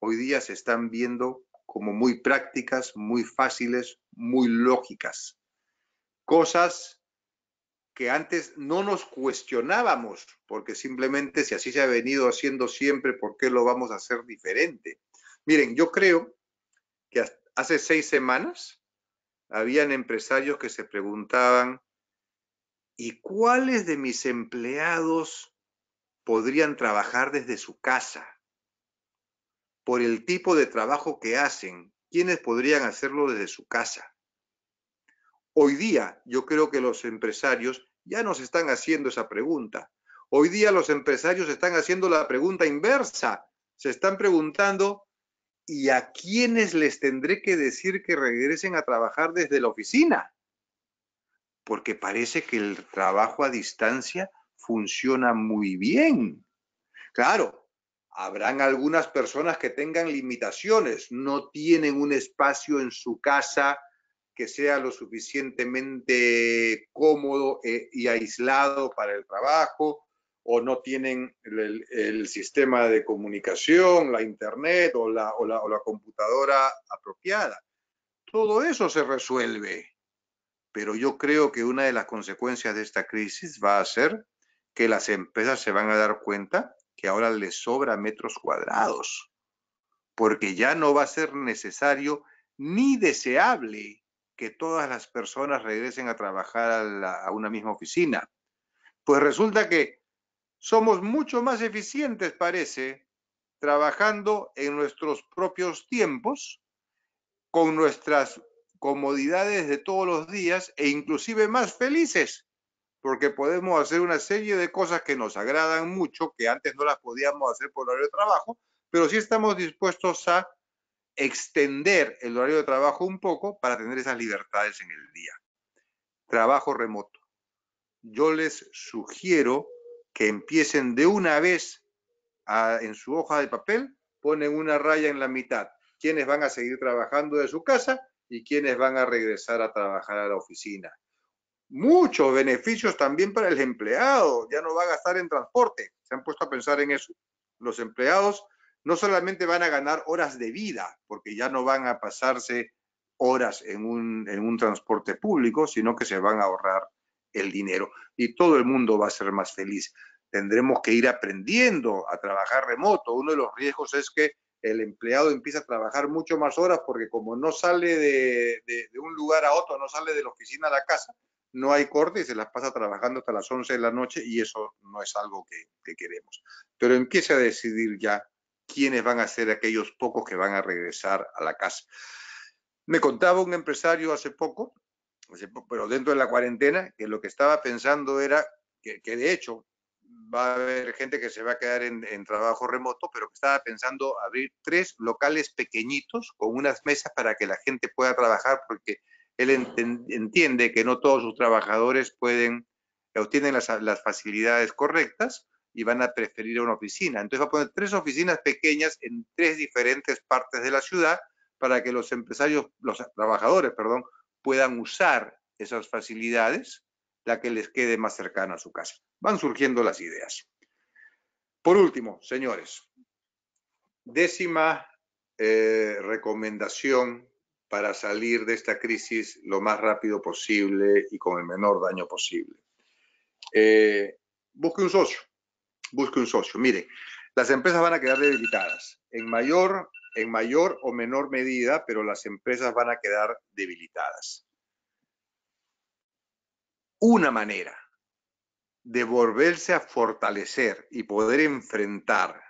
hoy día se están viendo como muy prácticas, muy fáciles, muy lógicas. Cosas que antes no nos cuestionábamos, porque simplemente si así se ha venido haciendo siempre, ¿por qué lo vamos a hacer diferente? Miren, yo creo que hace seis semanas habían empresarios que se preguntaban, ¿y cuáles de mis empleados podrían trabajar desde su casa. Por el tipo de trabajo que hacen, ¿quiénes podrían hacerlo desde su casa? Hoy día yo creo que los empresarios ya nos están haciendo esa pregunta. Hoy día los empresarios están haciendo la pregunta inversa. Se están preguntando, ¿y a quiénes les tendré que decir que regresen a trabajar desde la oficina? Porque parece que el trabajo a distancia funciona muy bien. Claro, habrán algunas personas que tengan limitaciones, no tienen un espacio en su casa que sea lo suficientemente cómodo eh, y aislado para el trabajo, o no tienen el, sistema de comunicación, la internet o la, o, la, o la computadora apropiada. Todo eso se resuelve, pero yo creo que una de las consecuencias de esta crisis va a ser que las empresas se van a dar cuenta que ahora les sobra metros cuadrados, porque ya no va a ser necesario ni deseable que todas las personas regresen a trabajar a, a una misma oficina. Pues resulta que somos mucho más eficientes, parece, trabajando en nuestros propios tiempos, con nuestras comodidades de todos los días e inclusive más felices, porque podemos hacer una serie de cosas que nos agradan mucho, que antes no las podíamos hacer por horario de trabajo, pero sí estamos dispuestos a extender el horario de trabajo un poco para tener esas libertades en el día. Trabajo remoto. Yo les sugiero que empiecen de una vez en su hoja de papel, ponen una raya en la mitad, quienes van a seguir trabajando de su casa y quienes van a regresar a trabajar a la oficina muchos beneficios también para el empleado, ya no va a gastar en transporte, se han puesto a pensar en eso. Los empleados no solamente van a ganar horas de vida, porque ya no van a pasarse horas en un, transporte público, sino que se van a ahorrar el dinero y todo el mundo va a ser más feliz. Tendremos que ir aprendiendo a trabajar remoto. Uno de los riesgos es que el empleado empieza a trabajar mucho más horas porque como no sale de, de un lugar a otro, no sale de la oficina a la casa, no hay corte y se las pasa trabajando hasta las 11 de la noche y eso no es algo que, queremos. Pero empiece a decidir ya quiénes van a ser aquellos pocos que van a regresar a la casa. Me contaba un empresario hace poco, pero dentro de la cuarentena, que lo que estaba pensando era que, de hecho va a haber gente que se va a quedar en, en, trabajo remoto, pero que estaba pensando abrir tres locales pequeñitos con unas mesas para que la gente pueda trabajar, porque él entiende que no todos sus trabajadores pueden, eh, obtienen las, facilidades correctas y van a preferir una oficina. Entonces va a poner tres oficinas pequeñas en tres diferentes partes de la ciudad para que los empresarios, los trabajadores, perdón, puedan usar esas facilidades, la que les quede más cercana a su casa. Van surgiendo las ideas. Por último, señores, décima eh, recomendación para salir de esta crisis lo más rápido posible y con el menor daño posible. Eh, busque un socio, busque un socio. Mire, las empresas van a quedar debilitadas en mayor, en mayor o menor medida, pero las empresas van a quedar debilitadas. Una manera de volverse a fortalecer y poder enfrentar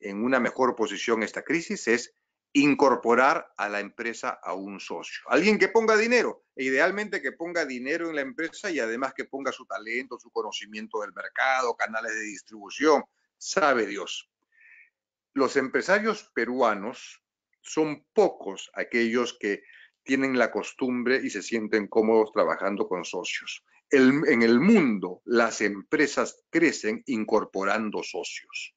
en una mejor posición esta crisis es incorporar a la empresa a un socio. Alguien que ponga dinero, idealmente que ponga dinero en la empresa y además que ponga su talento, su conocimiento del mercado, canales de distribución, sabe Dios. Los empresarios peruanos son pocos aquellos que tienen la costumbre y se sienten cómodos trabajando con socios. en el mundo, las empresas crecen incorporando socios.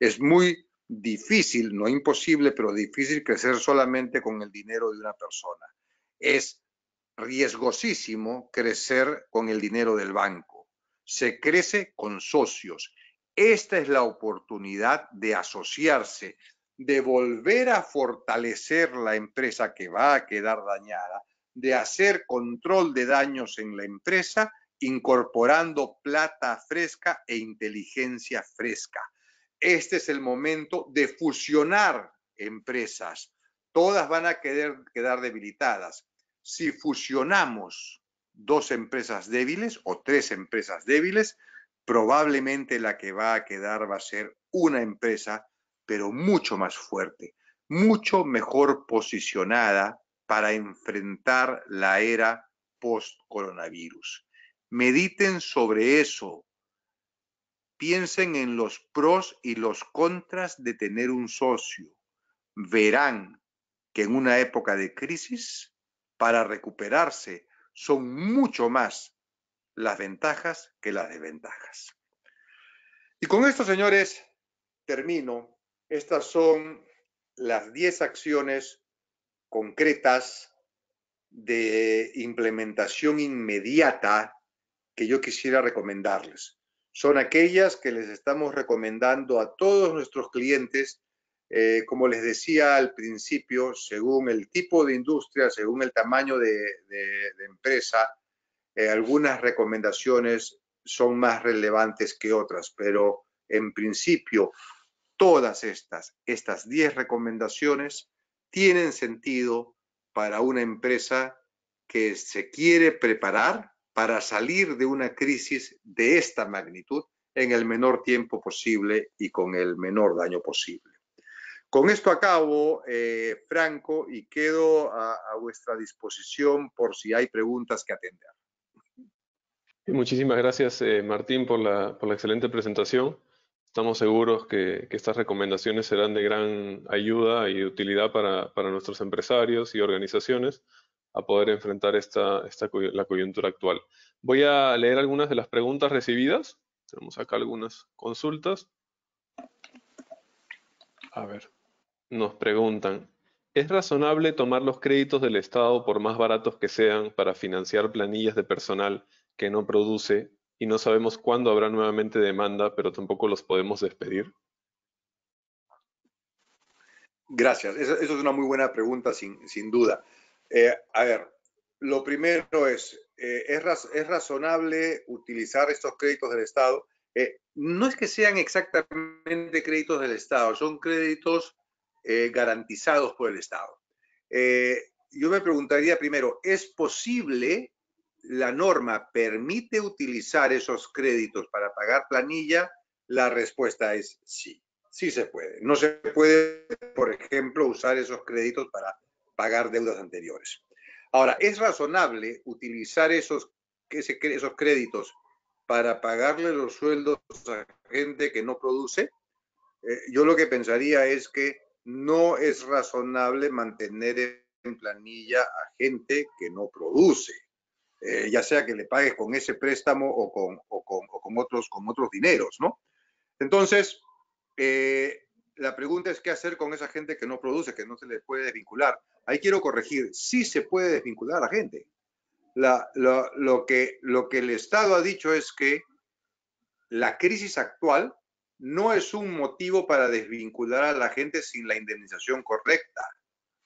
Es muy difícil, no imposible, pero difícil crecer solamente con el dinero de una persona. Es riesgosísimo crecer con el dinero del banco. Se crece con socios. Esta es la oportunidad de asociarse, de volver a fortalecer la empresa que va a quedar dañada, de hacer control de daños en la empresa, incorporando plata fresca e inteligencia fresca este es el momento de fusionar empresas. Todas van a quedar debilitadas. Si fusionamos dos empresas débiles o tres empresas débiles, probablemente la que va a quedar va a ser una empresa, pero mucho más fuerte, mucho mejor posicionada para enfrentar la era post-coronavirus. Mediten sobre eso, Piensen en los pros y los contras de tener un socio. Verán que en una época de crisis, para recuperarse, son mucho más las ventajas que las desventajas. Y con esto, señores, termino. Estas son las 10 acciones concretas de implementación inmediata que yo quisiera recomendarles son aquellas que les estamos recomendando a todos nuestros clientes, eh, como les decía al principio, según el tipo de industria, según el tamaño de, empresa, eh, algunas recomendaciones son más relevantes que otras, pero en principio todas estas, estas 10 recomendaciones tienen sentido para una empresa que se quiere preparar para salir de una crisis de esta magnitud en el menor tiempo posible y con el menor daño posible. Con esto acabo, eh, Franco, y quedo a, vuestra disposición por si hay preguntas que atender. Muchísimas gracias, eh, Martín, por la, excelente presentación. Estamos seguros que, estas recomendaciones serán de gran ayuda y utilidad para nuestros empresarios y organizaciones a poder enfrentar esta, la coyuntura actual. Voy a leer algunas de las preguntas recibidas. Tenemos acá algunas consultas. A ver, nos preguntan, ¿es razonable tomar los créditos del Estado por más baratos que sean para financiar planillas de personal que no produce y no sabemos cuándo habrá nuevamente demanda, pero tampoco los podemos despedir? Gracias, eso, es una muy buena pregunta, sin duda. Eh, a ver, lo primero es, eh, es, razonable utilizar estos créditos del Estado. Eh, no es que sean exactamente créditos del Estado, son créditos garantizados por el Estado. yo me preguntaría primero, ¿es posible, la norma permite utilizar esos créditos para pagar planilla? La respuesta es sí, sí se puede. No se puede, por ejemplo, usar esos créditos para pagar deudas anteriores. Ahora, ¿es razonable utilizar esos, esos créditos para pagarle los sueldos a gente que no produce? Eh, yo lo que pensaría es que no es razonable mantener en planilla a gente que no produce, eh, ya sea que le pagues con ese préstamo o con, otros, con otros dineros, ¿no? Entonces, eh, la pregunta es qué hacer con esa gente que no produce, que no se le puede vincular ahí quiero corregir, sí se puede desvincular a la gente. lo, que, el Estado ha dicho es que la crisis actual no es un motivo para desvincular a la gente sin la indemnización correcta,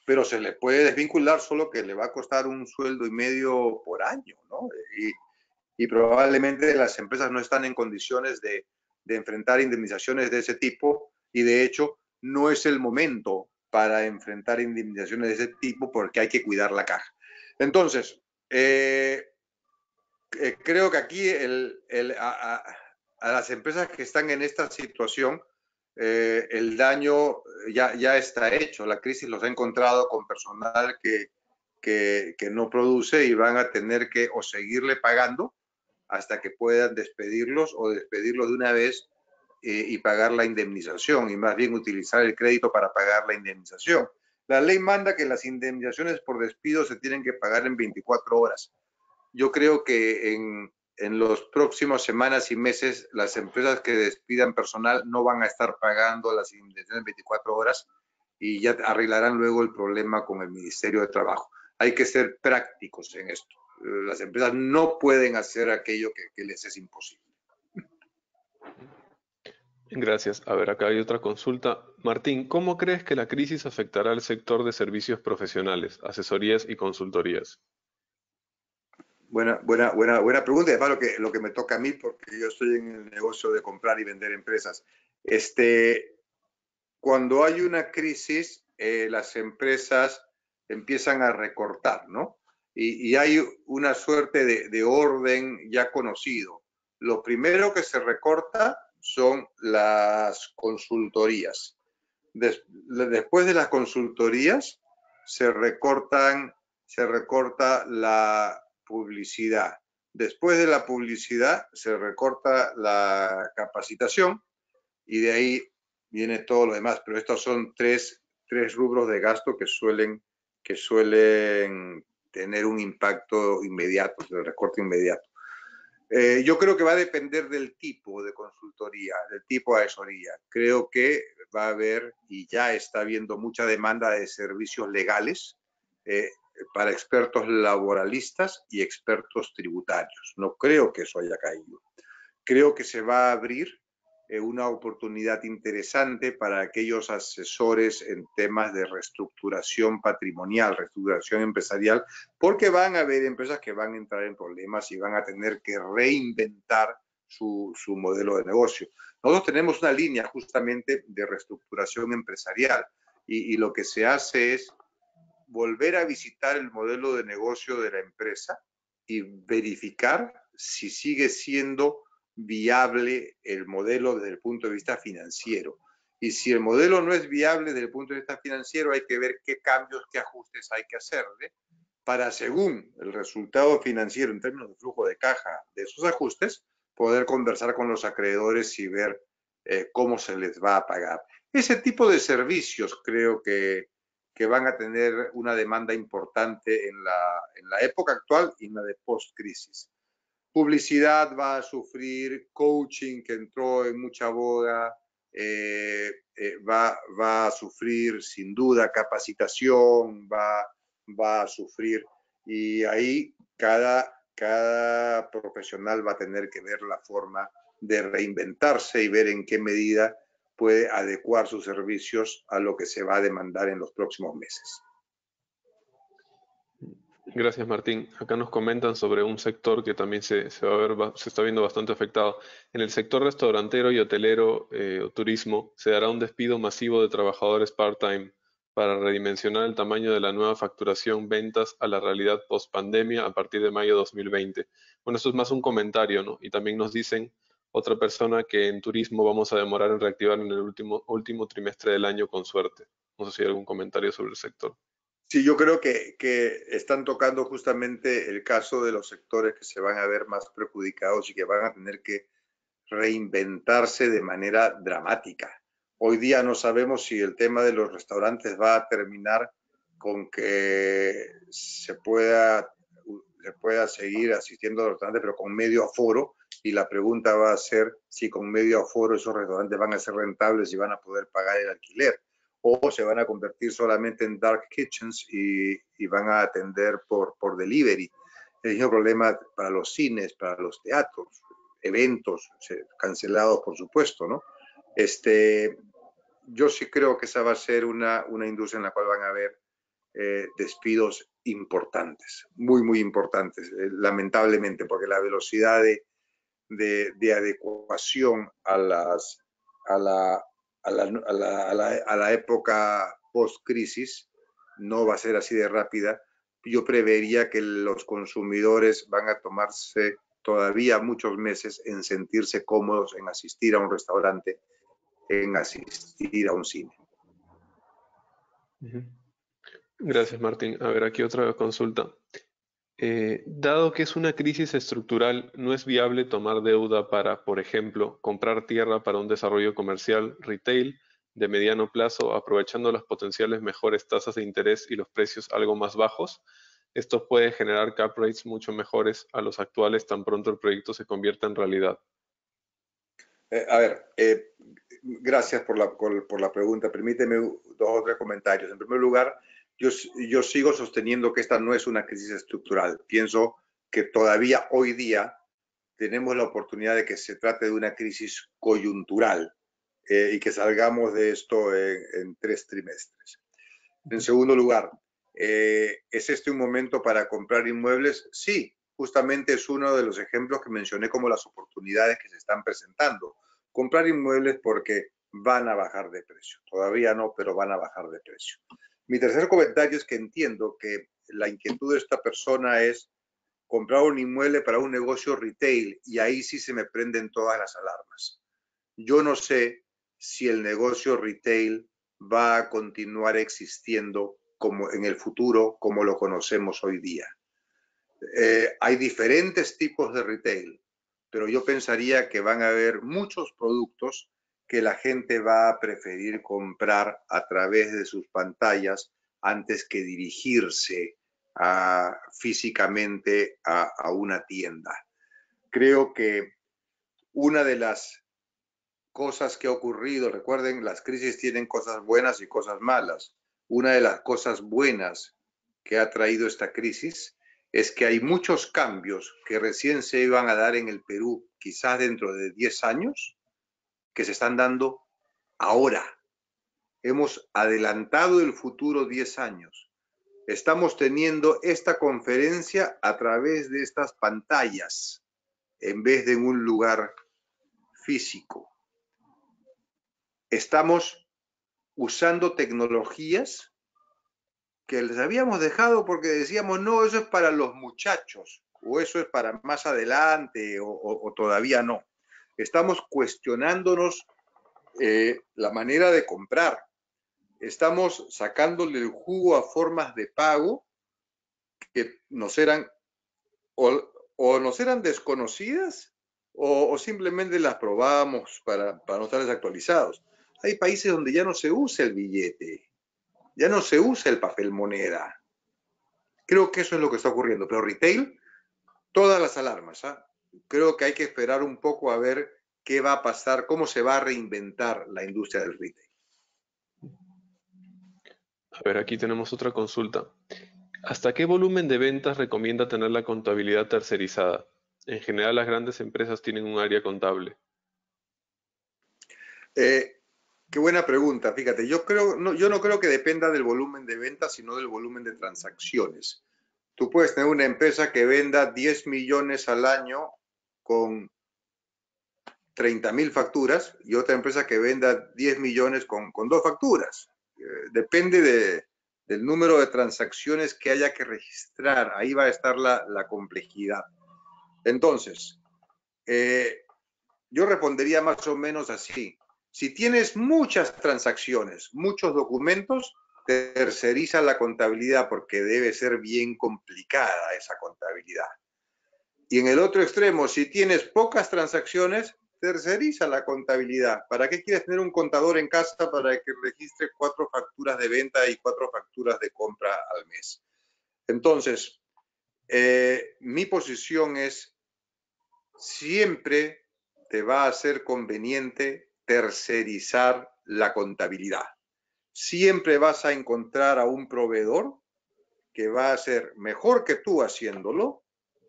pero se le puede desvincular solo que le va a costar un sueldo y medio por año, ¿no? Y, probablemente las empresas no están en condiciones de, de enfrentar indemnizaciones de ese tipo y de hecho no es el momento para enfrentar indemnizaciones de ese tipo porque hay que cuidar la caja. Entonces, eh, eh, creo que aquí a, las empresas que están en esta situación, eh, el daño ya, ya está hecho. La crisis los ha encontrado con personal que, que, que no produce y van a tener que o seguirle pagando hasta que puedan despedirlos o despedirlos de una vez eh, y pagar la indemnización y más bien utilizar el crédito para pagar la indemnización. La ley manda que las indemnizaciones por despido se tienen que pagar en 24 horas. Yo creo que en, en las próximas semanas y meses las empresas que despidan personal no van a estar pagando las indemnizaciones en 24 horas y ya arreglarán luego el problema con el Ministerio de Trabajo. Hay que ser prácticos en esto. Las empresas no pueden hacer aquello que les es imposible. Gracias. A ver, acá hay otra consulta. Martín, ¿cómo crees que la crisis afectará al sector de servicios profesionales, asesorías y consultorías? Buena, buena, buena, buena pregunta. Además, lo que, lo que me toca a mí, porque yo estoy en el negocio de comprar y vender empresas. Este, cuando hay una crisis, eh, las empresas empiezan a recortar, ¿no? Y, hay una suerte de, de orden ya conocido. Lo primero que se recorta son las consultorías. Después de las consultorías se, recortan, se recorta la publicidad. Después de la publicidad se recorta la capacitación y de ahí viene todo lo demás. Pero estos son tres, tres rubros de gasto que suelen, que suelen tener un impacto inmediato, el recorte inmediato. Eh, yo creo que va a depender del tipo de consultoría, del tipo de asesoría. Creo que va a haber y ya está habiendo mucha demanda de servicios legales eh, para expertos laboralistas y expertos tributarios. No creo que eso haya caído. Creo que se va a abrir eh, una oportunidad interesante para aquellos asesores en temas de reestructuración patrimonial, reestructuración empresarial, porque van a haber empresas que van a entrar en problemas y van a tener que reinventar su, modelo de negocio. Nosotros tenemos una línea justamente de reestructuración empresarial y lo que se hace es volver a visitar el modelo de negocio de la empresa y verificar si sigue siendo viable el modelo desde el punto de vista financiero. Y si el modelo no es viable desde el punto de vista financiero, hay que ver qué cambios, qué ajustes hay que hacerle para, según el resultado financiero en términos de flujo de caja de esos ajustes, poder conversar con los acreedores y ver eh, cómo se les va a pagar. Ese tipo de servicios creo que, que van a tener una demanda importante en la, en la época actual y en la de post-crisis publicidad va a sufrir, coaching que entró en mucha boda, eh, eh, va, a sufrir sin duda capacitación, va, va a sufrir y ahí cada, cada profesional va a tener que ver la forma de reinventarse y ver en qué medida puede adecuar sus servicios a lo que se va a demandar en los próximos meses. Gracias, Martín. Acá nos comentan sobre un sector que también se, se, va a ver, se está viendo bastante afectado. En el sector restaurantero y hotelero eh, o turismo, se dará un despido masivo de trabajadores part-time para redimensionar el tamaño de la nueva facturación ventas a la realidad post-pandemia a partir de mayo de 2020. Bueno, eso es más un comentario, ¿no? Y también nos dicen otra persona que en turismo vamos a demorar en reactivar en el último, último trimestre del año con suerte. No sé si hay algún comentario sobre el sector. Sí, yo creo que, están tocando justamente el caso de los sectores que se van a ver más perjudicados y que van a tener que reinventarse de manera dramática. Hoy día no sabemos si el tema de los restaurantes va a terminar con que se pueda, se pueda seguir asistiendo a los restaurantes, pero con medio aforo. Y la pregunta va a ser si con medio aforo esos restaurantes van a ser rentables y van a poder pagar el alquiler o se van a convertir solamente en dark kitchens y, van a atender por, por delivery. Es un problema para los cines, para los teatros, eventos cancelados, por supuesto, ¿no? Este, yo sí creo que esa va a ser una, industria en la cual van a haber eh, despidos importantes, muy, muy importantes, eh, lamentablemente, porque la velocidad de, de adecuación a las, a la, a la, época post-crisis, no va a ser así de rápida. Yo prevería que los consumidores van a tomarse todavía muchos meses en sentirse cómodos en asistir a un restaurante, en asistir a un cine. Gracias, Martín. A ver, aquí otra consulta. Eh, dado que es una crisis estructural, no es viable tomar deuda para, por ejemplo, comprar tierra para un desarrollo comercial, retail, de mediano plazo, aprovechando las potenciales mejores tasas de interés y los precios algo más bajos. Esto puede generar cap rates mucho mejores a los actuales tan pronto el proyecto se convierta en realidad. Eh, a ver, eh, gracias por la pregunta. Permíteme dos o tres comentarios. En primer lugar, yo, sigo sosteniendo que esta no es una crisis estructural. Pienso que todavía hoy día tenemos la oportunidad de que se trate de una crisis coyuntural eh, y que salgamos de esto en, tres trimestres. En segundo lugar, eh, ¿es este un momento para comprar inmuebles? Sí, justamente es uno de los ejemplos que mencioné como las oportunidades que se están presentando. Comprar inmuebles porque van a bajar de precio. Todavía no, pero van a bajar de precio. Mi tercer comentario es que entiendo que la inquietud de esta persona es comprar un inmueble para un negocio retail y ahí sí se me prenden todas las alarmas. Yo no sé si el negocio retail va a continuar existiendo como en el futuro como lo conocemos hoy día. Eh, hay diferentes tipos de retail, pero yo pensaría que van a haber muchos productos que la gente va a preferir comprar a través de sus pantallas antes que dirigirse físicamente a, a una tienda. Creo que una de las cosas que ha ocurrido, recuerden, las crisis tienen cosas buenas y cosas malas. Una de las cosas buenas que ha traído esta crisis es que hay muchos cambios que recién se iban a dar en el Perú, quizás dentro de 10 años, que se están dando ahora. Hemos adelantado el futuro 10 años. Estamos teniendo esta conferencia a través de estas pantallas en vez de en un lugar físico. Estamos usando tecnologías que les habíamos dejado porque decíamos, no, eso es para los muchachos, o eso es para más adelante, o, o todavía no. Estamos cuestionándonos eh, la manera de comprar. Estamos sacándole el jugo a formas de pago que nos eran o, o nos eran desconocidas o, simplemente las probábamos para, para no estar desactualizados. Hay países donde ya no se usa el billete, ya no se usa el papel moneda. Creo que eso es lo que está ocurriendo, pero retail, todas las alarmas, ¿ah? creo que hay que esperar un poco a ver qué va a pasar, cómo se va a reinventar la industria del retail. A ver, aquí tenemos otra consulta. ¿Hasta qué volumen de ventas recomienda tener la contabilidad tercerizada? En general, las grandes empresas tienen un área contable. Eh, qué buena pregunta. Fíjate, yo, creo, no, yo no creo que dependa del volumen de ventas, sino del volumen de transacciones. Tú puedes tener una empresa que venda 10 millones al año con 30 mil facturas y otra empresa que venda 10 millones con, dos facturas. Eh, depende del número de transacciones que haya que registrar. Ahí va a estar la, complejidad. Entonces, eh, yo respondería más o menos así. Si tienes muchas transacciones, muchos documentos, terceriza la contabilidad porque debe ser bien complicada esa contabilidad. Y en el otro extremo, si tienes pocas transacciones, terceriza la contabilidad. ¿Para qué quieres tener un contador en casa para que registre cuatro facturas de venta y cuatro facturas de compra al mes? Entonces, eh, mi posición es, siempre te va a ser conveniente tercerizar la contabilidad. Siempre vas a encontrar a un proveedor que va a ser mejor que tú haciéndolo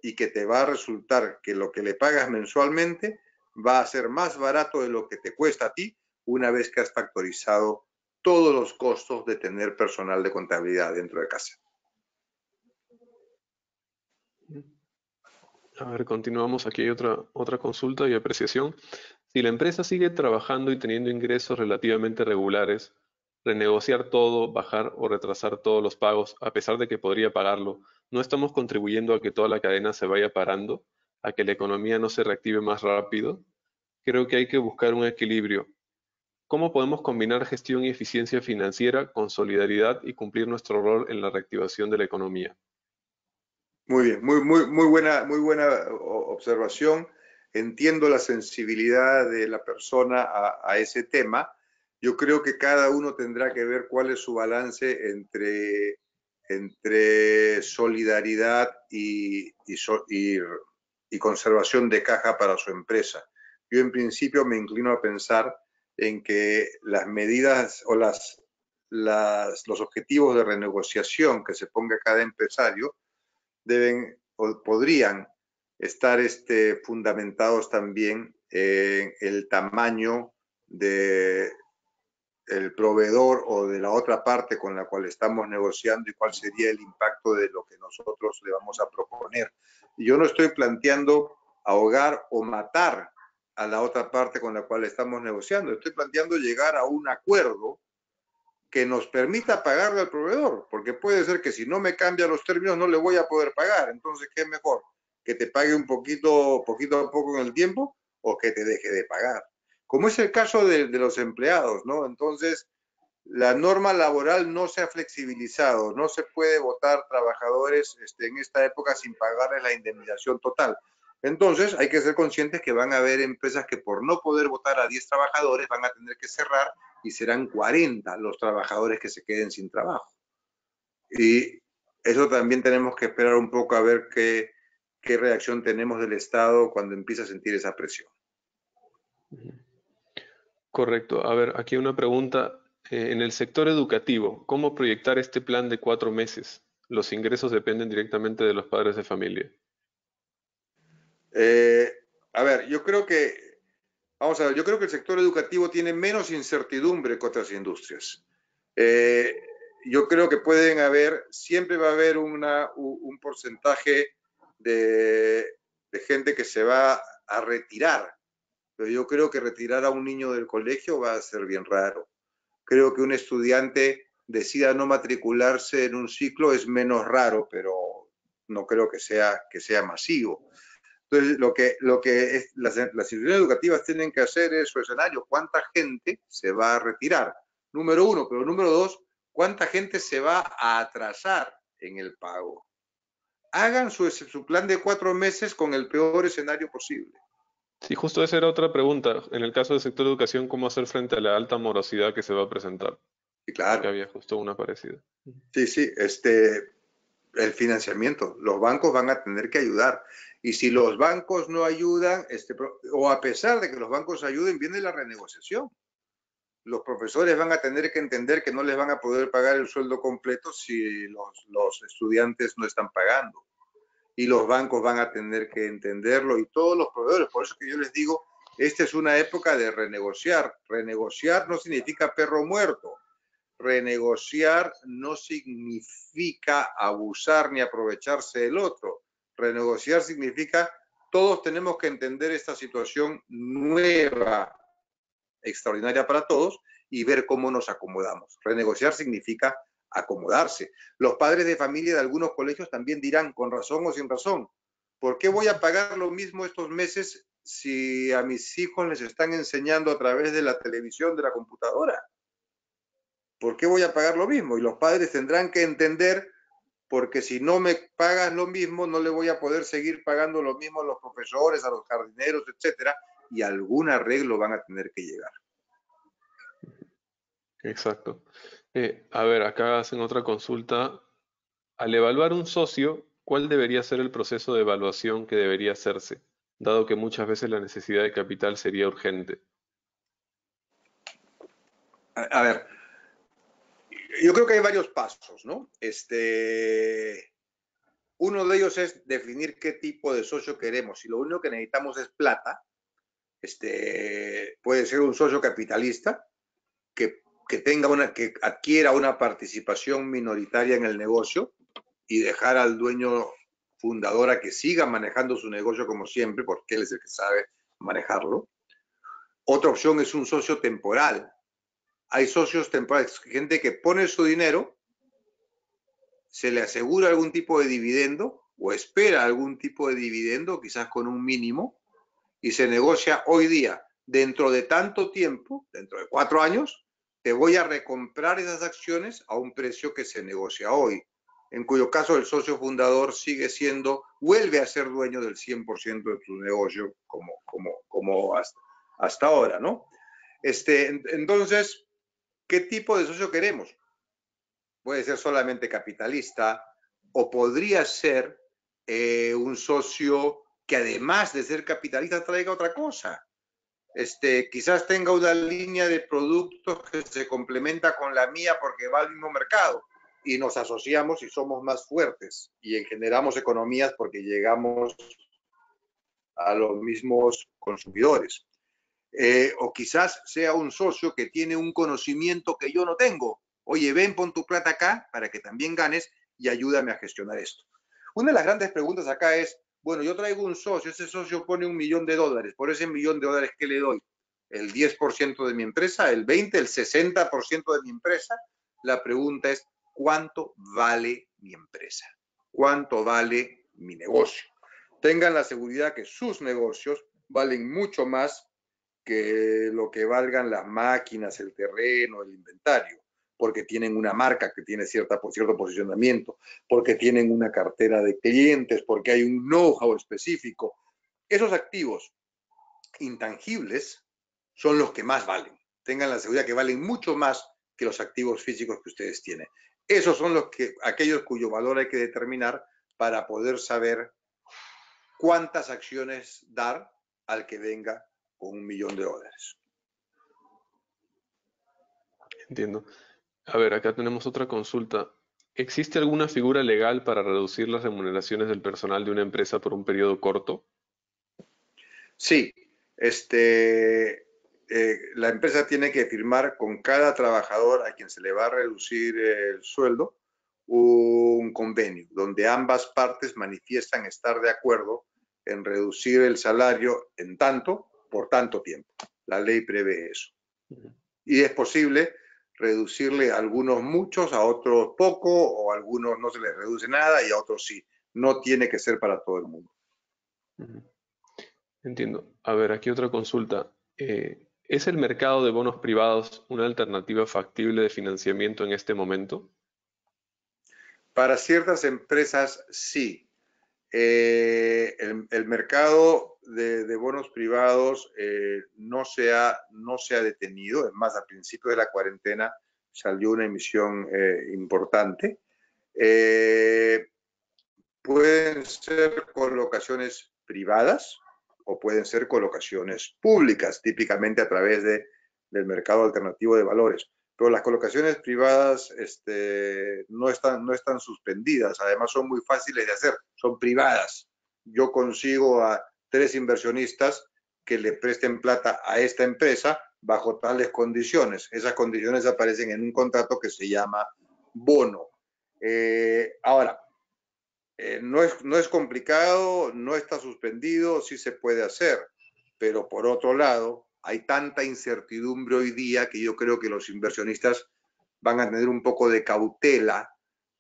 y que te va a resultar que lo que le pagas mensualmente va a ser más barato de lo que te cuesta a ti una vez que has factorizado todos los costos de tener personal de contabilidad dentro de casa. A ver, continuamos. Aquí hay otra, otra consulta y apreciación. Si la empresa sigue trabajando y teniendo ingresos relativamente regulares, renegociar todo, bajar o retrasar todos los pagos, a pesar de que podría pagarlo, no estamos contribuyendo a que toda la cadena se vaya parando, a que la economía no se reactive más rápido. Creo que hay que buscar un equilibrio. ¿Cómo podemos combinar gestión y eficiencia financiera con solidaridad y cumplir nuestro rol en la reactivación de la economía? Muy bien, muy, muy, muy, buena, muy buena observación. Entiendo la sensibilidad de la persona a, a, ese tema. Yo creo que cada uno tendrá que ver cuál es su balance entre entre solidaridad y, conservación de caja para su empresa. Yo en principio me inclino a pensar en que las medidas o los objetivos de renegociación que se ponga cada empresario deben o podrían estar este, fundamentados también en el tamaño de el proveedor o de la otra parte con la cual estamos negociando y cuál sería el impacto de lo que nosotros le vamos a proponer. yo no estoy planteando ahogar o matar a la otra parte con la cual estamos negociando, estoy planteando llegar a un acuerdo que nos permita pagarle al proveedor, porque puede ser que si no me cambia los términos no le voy a poder pagar, entonces ¿qué es mejor? ¿Que te pague un poquito, poquito a poco en el tiempo o que te deje de pagar? como es el caso de, los empleados, ¿no? Entonces, la norma laboral no se ha flexibilizado, no se puede votar trabajadores este, en esta época sin pagarles la indemnización total. Entonces, hay que ser conscientes que van a haber empresas que por no poder votar a 10 trabajadores van a tener que cerrar y serán 40 los trabajadores que se queden sin trabajo. Y eso también tenemos que esperar un poco a ver qué, qué reacción tenemos del Estado cuando empieza a sentir esa presión. Correcto. A ver, aquí una pregunta. Eh, en el sector educativo, ¿cómo proyectar este plan de cuatro meses? ¿Los ingresos dependen directamente de los padres de familia? Eh, a ver, yo creo que, vamos a ver, yo creo que el sector educativo tiene menos incertidumbre que otras industrias. Eh, yo creo que pueden haber, siempre va a haber un porcentaje de gente que se va a retirar pero yo creo que retirar a un niño del colegio va a ser bien raro. Creo que un estudiante decida no matricularse en un ciclo es menos raro, pero no creo que sea, que sea masivo. Entonces, lo que, lo que es, las, instituciones educativas tienen que hacer es su escenario, cuánta gente se va a retirar, número uno, pero número dos, cuánta gente se va a atrasar en el pago. Hagan su, su plan de cuatro meses con el peor escenario posible y justo esa era otra pregunta. En el caso del sector de educación, ¿cómo hacer frente a la alta morosidad que se va a presentar? Sí, claro. Que había justo una parecida. Sí, sí, este, el financiamiento. Los bancos van a tener que ayudar. Y si los bancos no ayudan, este, o a pesar de que los bancos ayuden, viene la renegociación. Los profesores van a tener que entender que no les van a poder pagar el sueldo completo si los estudiantes no están pagando y los bancos van a tener que entenderlo y todos los proveedores. Por eso que yo les digo, esta es una época de renegociar. Renegociar no significa perro muerto. Renegociar no significa abusar ni aprovecharse del otro. Renegociar significa todos tenemos que entender esta situación nueva, extraordinaria para todos, y ver cómo nos acomodamos. Renegociar significa acomodarse. Los padres de familia de algunos colegios también dirán, con razón o sin razón, ¿por qué voy a pagar lo mismo estos meses si a mis hijos les están enseñando a través de la televisión, de la computadora? ¿Por qué voy a pagar lo mismo? Y los padres tendrán que entender, porque si no me pagas lo mismo, no le voy a poder seguir pagando lo mismo a los profesores, a los jardineros, etcétera, y algún arreglo van a tener que llegar. Exacto. Eh, a ver, acá hacen otra consulta. Al evaluar un socio, ¿cuál debería ser el proceso de evaluación que debería hacerse, dado que muchas veces la necesidad de capital sería urgente? A, ver, yo creo que hay varios pasos, ¿no? Este, uno de ellos es definir qué tipo de socio queremos. Si lo único que necesitamos es plata, este, puede ser un socio capitalista que que tenga una, que adquiera una participación minoritaria en el negocio y dejar al dueño fundadora que siga manejando su negocio como siempre, porque él es el que sabe manejarlo. Otra opción es un socio temporal. Hay socios temporales, gente que pone su dinero, se le asegura algún tipo de dividendo o espera algún tipo de dividendo, quizás con un mínimo, y se negocia hoy día, dentro de tanto tiempo, dentro de cuatro años, te voy a recomprar esas acciones a un precio que se negocia hoy, en cuyo caso el socio fundador sigue siendo, vuelve a ser dueño del 100% de tu negocio como, como, como hasta, hasta ahora, ¿no? Este, entonces, ¿qué tipo de socio queremos? Puede ser solamente capitalista o podría ser eh, un socio que además de ser capitalista traiga otra cosa. Este, quizás tenga una línea de productos que se complementa con la mía porque va al mismo mercado y nos asociamos y somos más fuertes y generamos economías porque llegamos a los mismos consumidores. Eh, o quizás sea un socio que tiene un conocimiento que yo no tengo. Oye, ven, pon tu plata acá para que también ganes y ayúdame a gestionar esto. Una de las grandes preguntas acá es, bueno, yo traigo un socio, ese socio pone un millón de dólares, por ese millón de dólares que le doy, el 10% de mi empresa, el 20%, el 60% de mi empresa, la pregunta es, ¿cuánto vale mi empresa? ¿Cuánto vale mi negocio? Tengan la seguridad que sus negocios valen mucho más que lo que valgan las máquinas, el terreno, el inventario porque tienen una marca que tiene cierta, cierto posicionamiento, porque tienen una cartera de clientes, porque hay un know-how específico. Esos activos intangibles son los que más valen. Tengan la seguridad que valen mucho más que los activos físicos que ustedes tienen. Esos son los que, aquellos cuyo valor hay que determinar para poder saber cuántas acciones dar al que venga con un millón de dólares. Entiendo. A ver, acá tenemos otra consulta. ¿Existe alguna figura legal para reducir las remuneraciones del personal de una empresa por un periodo corto? Sí, este, eh, la empresa tiene que firmar con cada trabajador a quien se le va a reducir el sueldo un convenio donde ambas partes manifiestan estar de acuerdo en reducir el salario en tanto por tanto tiempo. La ley prevé eso. Y es posible reducirle a algunos muchos, a otros poco, o a algunos no se les reduce nada y a otros sí. No tiene que ser para todo el mundo. Entiendo. A ver, aquí otra consulta. Eh, ¿Es el mercado de bonos privados una alternativa factible de financiamiento en este momento? Para ciertas empresas sí, eh, el, mercado de, bonos privados eh, no, se ha, no se ha detenido, es más, al principio de la cuarentena salió una emisión eh, importante. pueden ser colocaciones privadas o pueden ser colocaciones públicas, típicamente a través del mercado alternativo de valores pero las colocaciones privadas este, no, están, no están suspendidas, además son muy fáciles de hacer, son privadas. Yo consigo a tres inversionistas que le presten plata a esta empresa bajo tales condiciones. Esas condiciones aparecen en un contrato que se llama bono. Eh, ahora, eh, no, es, no es complicado, no está suspendido, sí se puede hacer, pero por otro lado, hay tanta incertidumbre hoy día que yo creo que los inversionistas van a tener un poco de cautela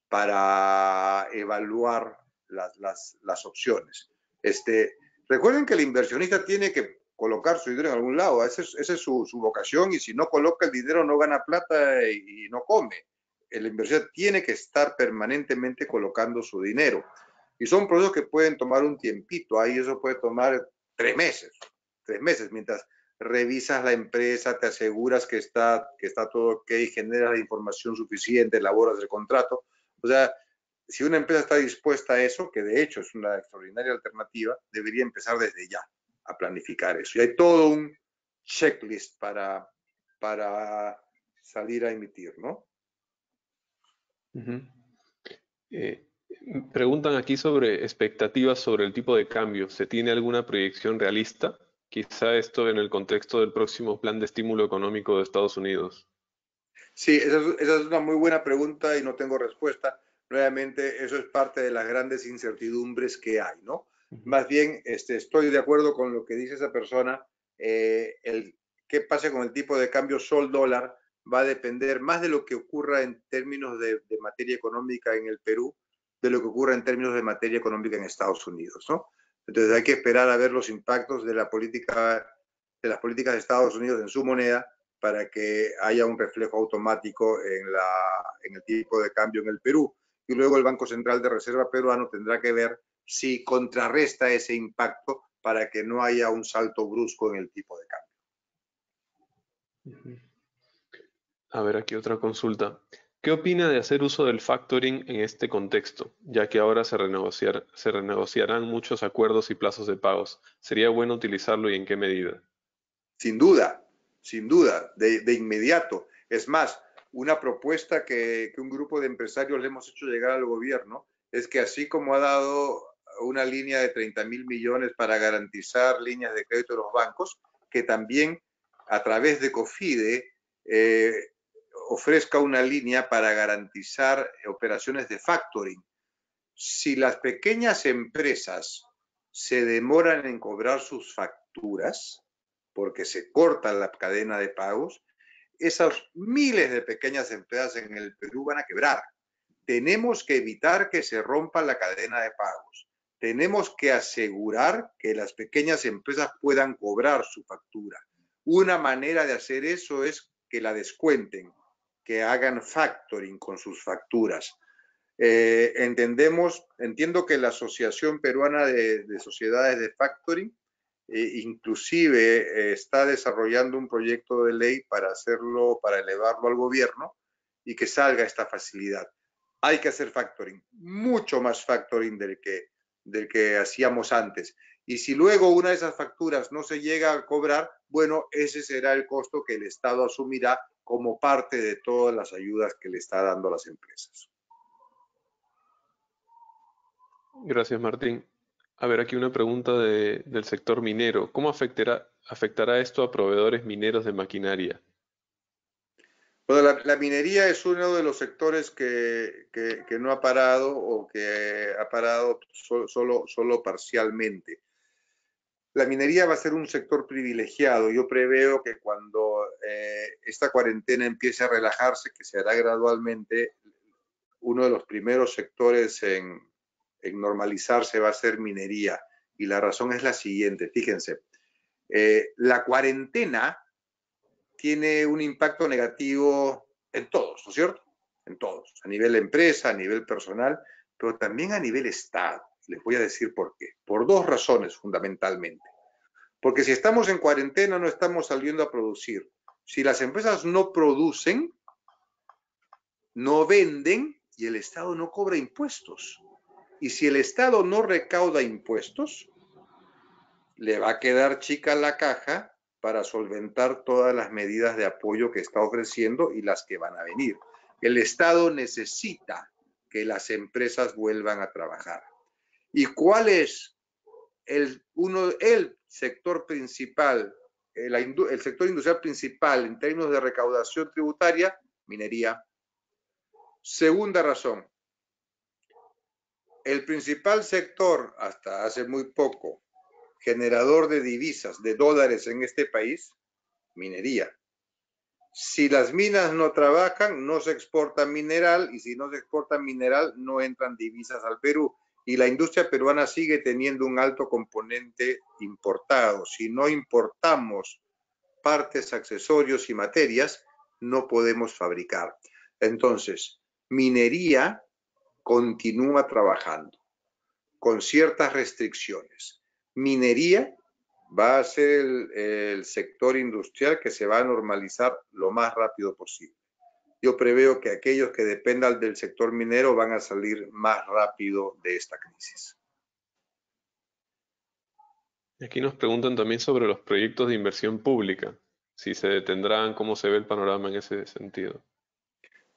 para evaluar las, opciones. Este, recuerden que el inversionista tiene que colocar su dinero en algún lado, esa es, su, vocación y si no coloca el dinero no gana plata y, y no come. El inversionista tiene que estar permanentemente colocando su dinero. Y son procesos que pueden tomar un tiempito, ahí eso puede tomar tres meses, tres meses, mientras revisas la empresa, te aseguras que está, que está todo ok, generas la información suficiente, elaboras el contrato. O sea, si una empresa está dispuesta a eso, que de hecho es una extraordinaria alternativa, debería empezar desde ya a planificar eso. Y hay todo un checklist para, para salir a emitir, ¿no? Eh, preguntan aquí sobre expectativas sobre el tipo de cambio. ¿Se tiene alguna proyección realista? quizá esto en el contexto del próximo plan de estímulo económico de Estados Unidos? Sí, esa es, una muy buena pregunta y no tengo respuesta. Nuevamente, eso es parte de las grandes incertidumbres que hay, ¿no? Más bien, este, estoy de acuerdo con lo que dice esa persona. Eh, el qué pasa con el tipo de cambio sol-dólar va a depender más de lo que ocurra en términos de, de, materia económica en el Perú, de lo que ocurra en términos de materia económica en Estados Unidos, ¿no? Entonces hay que esperar a ver los impactos de, la política, de las políticas de Estados Unidos en su moneda para que haya un reflejo automático en, en el tipo de cambio en el Perú. Y luego el Banco Central de Reserva peruano tendrá que ver si contrarresta ese impacto para que no haya un salto brusco en el tipo de cambio. A ver, aquí otra consulta. ¿Qué opina de hacer uso del factoring en este contexto, ya que ahora se, renegociarán muchos acuerdos y plazos de pagos? ¿Sería bueno utilizarlo y en qué medida? Sin duda, sin duda, de, inmediato. Es más, una propuesta que, un grupo de empresarios le hemos hecho llegar al gobierno es que así como ha dado una línea de 30 mil millones para garantizar líneas de crédito de los bancos, que también a través de COFIDE eh, ofrezca una línea para garantizar operaciones de factoring. Si las pequeñas empresas se demoran en cobrar sus facturas, porque se corta la cadena de pagos, esas miles de pequeñas empresas en el Perú van a quebrar. Tenemos que evitar que se rompa la cadena de pagos. Tenemos que asegurar que las pequeñas empresas puedan cobrar su factura. Una manera de hacer eso es que la descuenten que hagan factoring con sus facturas. Eh, entendemos, entiendo que la Asociación Peruana de, Sociedades de Factoring eh, inclusive eh, está desarrollando un proyecto de ley para hacerlo, para elevarlo al gobierno y que salga esta facilidad. Hay que hacer factoring, mucho más factoring del que, del que hacíamos antes. Y si luego una de esas facturas no se llega a cobrar, bueno, ese será el costo que el Estado asumirá como parte de todas las ayudas que le está dando a las empresas. Gracias, Martín. A ver, aquí una pregunta del sector minero. ¿Cómo afectará, afectará esto a proveedores mineros de maquinaria? Bueno, la, minería es uno de los sectores que, no ha parado o que ha parado solo parcialmente la minería va a ser un sector privilegiado. Yo preveo que cuando eh, esta cuarentena empiece a relajarse, que se hará gradualmente, uno de los primeros sectores en, normalizarse va a ser minería. Y la razón es la siguiente, fíjense, eh, la cuarentena tiene un impacto negativo en todos, ¿no es cierto? En todos, a nivel empresa, a nivel personal, pero también a nivel Estado. Les voy a decir por qué. Por dos razones fundamentalmente. Porque si estamos en cuarentena no estamos saliendo a producir. Si las empresas no producen, no venden y el Estado no cobra impuestos. Y si el Estado no recauda impuestos, le va a quedar chica la caja para solventar todas las medidas de apoyo que está ofreciendo y las que van a venir. El Estado necesita que las empresas vuelvan a trabajar. ¿Y cuál es el, uno, el sector principal, el, eh, el sector industrial principal en términos de recaudación tributaria? Minería. Segunda razón, el principal sector, hasta hace muy poco, generador de divisas, de dólares en este país, minería. Si las minas no trabajan, no se exporta mineral y si no se exporta mineral, no entran divisas al Perú y la industria peruana sigue teniendo un alto componente importado. Si no importamos partes, accesorios y materias, no podemos fabricar. Entonces, minería continúa trabajando con ciertas restricciones. Minería va a ser el, sector industrial que se va a normalizar lo más rápido posible yo preveo que aquellos que dependan del sector minero van a salir más rápido de esta crisis. Aquí nos preguntan también sobre los proyectos de inversión pública, si se detendrán, cómo se ve el panorama en ese sentido.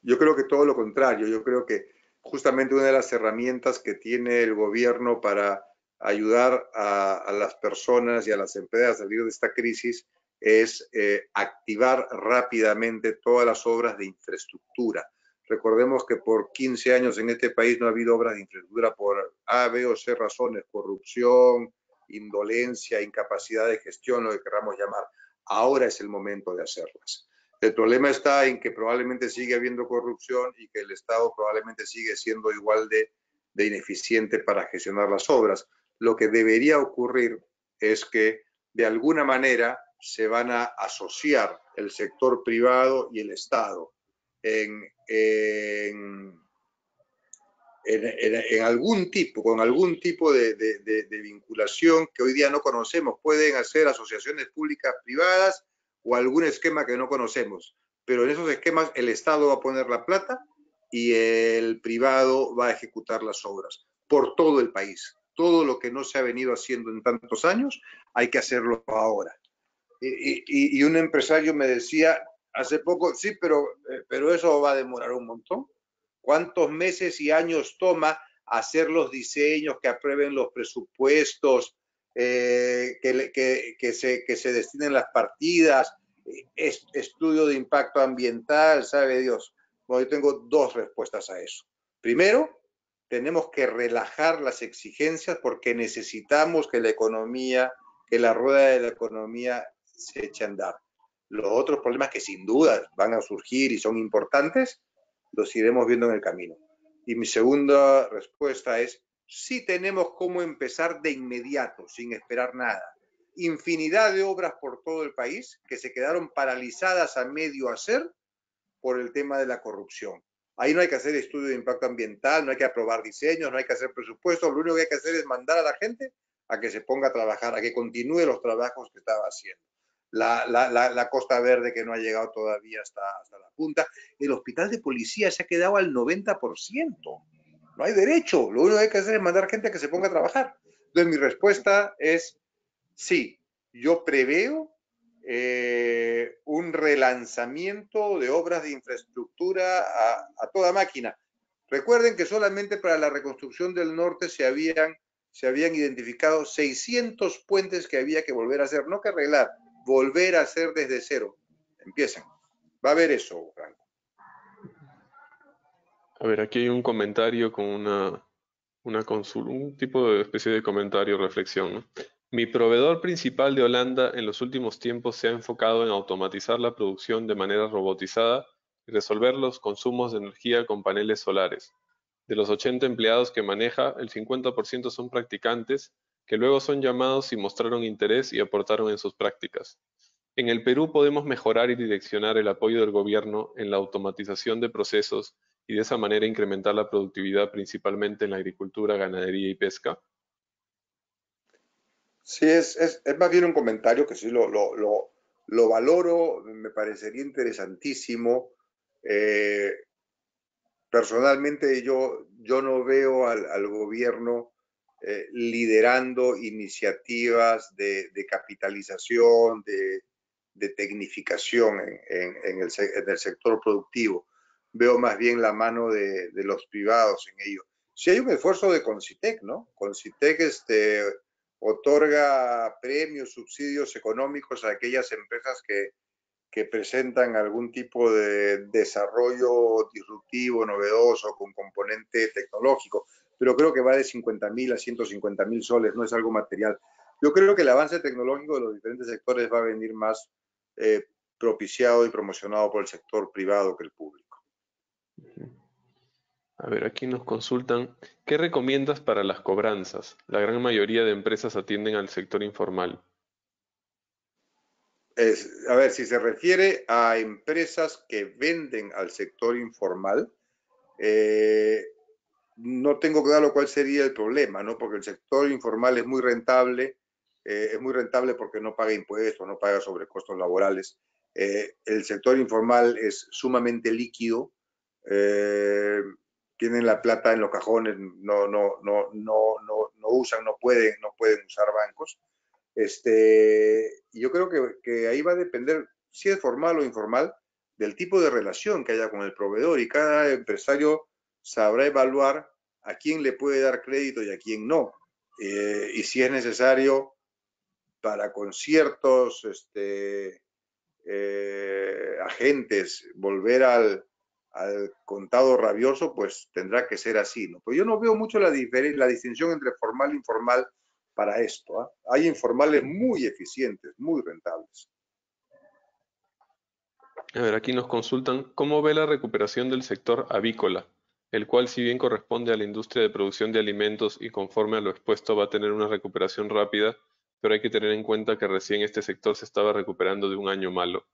Yo creo que todo lo contrario, yo creo que justamente una de las herramientas que tiene el gobierno para ayudar a, a las personas y a las empresas a salir de esta crisis es eh, activar rápidamente todas las obras de infraestructura. Recordemos que por 15 años en este país no ha habido obras de infraestructura por A, B o C razones, corrupción, indolencia, incapacidad de gestión, lo que queramos llamar. Ahora es el momento de hacerlas. El problema está en que probablemente sigue habiendo corrupción y que el Estado probablemente sigue siendo igual de ineficiente para gestionar las obras. Lo que debería ocurrir es que de alguna manera se van a asociar el sector privado y el Estado. En, en, algún tipo, con algún tipo de, de, vinculación que hoy día no conocemos. Pueden hacer asociaciones públicas privadas o algún esquema que no conocemos. Pero en esos esquemas el Estado va a poner la plata y el privado va a ejecutar las obras por todo el país. Todo lo que no se ha venido haciendo en tantos años, hay que hacerlo ahora y, un empresario me decía hace poco, sí, pero, eh, pero eso va a demorar un montón. ¿Cuántos meses y años toma hacer los diseños, que aprueben los presupuestos, eh, que, se, que se destinen las partidas, estudio de impacto ambiental, sabe Dios? Bueno, yo tengo dos respuestas a eso. Primero, tenemos que relajar las exigencias porque necesitamos que la economía, que la rueda de la economía se eche a andar. Los otros problemas que sin duda van a surgir y son importantes, los iremos viendo en el camino. Y mi segunda respuesta es, sí tenemos cómo empezar de inmediato, sin esperar nada. Infinidad de obras por todo el país que se quedaron paralizadas a medio hacer por el tema de la corrupción. Ahí no hay que hacer estudio de impacto ambiental, no hay que aprobar diseños, no hay que hacer presupuestos, lo único que hay que hacer es mandar a la gente a que se ponga a trabajar, a que continúe los trabajos que estaba haciendo la, Costa Verde que no ha llegado todavía hasta, la punta. El hospital de policía se ha quedado al 90%. No hay derecho. Lo único que hay que hacer es mandar gente a que se ponga a trabajar. Entonces mi respuesta es sí, yo preveo eh, un relanzamiento de obras de infraestructura a, toda máquina. Recuerden que solamente para la reconstrucción del norte se habían, se habían identificado 600 puentes que había que volver a hacer, no que arreglar, volver a hacer desde cero. Empiezan. Va a haber eso, Franco. A ver, aquí hay un comentario con una, una un tipo de especie de comentario, reflexión. Mi proveedor principal de Holanda en los últimos tiempos se ha enfocado en automatizar la producción de manera robotizada y resolver los consumos de energía con paneles solares. De los 80 empleados que maneja, el 50% son practicantes que luego son llamados y mostraron interés y aportaron en sus prácticas. En el Perú podemos mejorar y direccionar el apoyo del gobierno en la automatización de procesos y de esa manera incrementar la productividad principalmente en la agricultura, ganadería y pesca. Sí, es, más bien un comentario que sí lo, valoro, me parecería interesantísimo. Eh, personalmente yo, yo no veo al, al gobierno eh, liderando iniciativas de, capitalización, de, tecnificación en, el, sector productivo. Veo más bien la mano de, los privados en ello. Si hay un esfuerzo de Concitec, ¿no? Concitec este, otorga premios, subsidios económicos a aquellas empresas que presentan algún tipo de desarrollo disruptivo, novedoso, con componente tecnológico pero creo que va de 50 mil a 150 mil soles, no es algo material. Yo creo que el avance tecnológico de los diferentes sectores va a venir más eh, propiciado y promocionado por el sector privado que el público. A ver, aquí nos consultan, ¿qué recomiendas para las cobranzas? La gran mayoría de empresas atienden al sector informal. a ver, si se refiere a empresas que venden al sector informal, eh, no tengo claro cuál sería el problema, ¿no? Porque el sector informal es muy rentable, eh, es muy rentable porque no paga impuestos, no paga sobre costos laborales. Eh, el sector informal es sumamente líquido, eh, tienen la plata en los cajones, no, no, no, no, no, usan, no pueden, no pueden usar bancos. Este, yo creo que, que ahí va a depender si es formal o informal del tipo de relación que haya con el proveedor y cada empresario sabrá evaluar a quién le puede dar crédito y a quién no. Eh, y si es necesario para conciertos, este, eh, agentes, volver al, contado rabioso, pues tendrá que ser así. ¿no? Pero pues yo no veo mucho la, distinción entre formal e informal para esto. ¿ah? Hay informales muy eficientes, muy rentables. A ver, aquí nos consultan, ¿cómo ve la recuperación del sector avícola? el cual si bien corresponde a la industria de producción de alimentos y conforme a lo expuesto va a tener una recuperación rápida, pero hay que tener en cuenta que recién este sector se estaba recuperando de un año malo.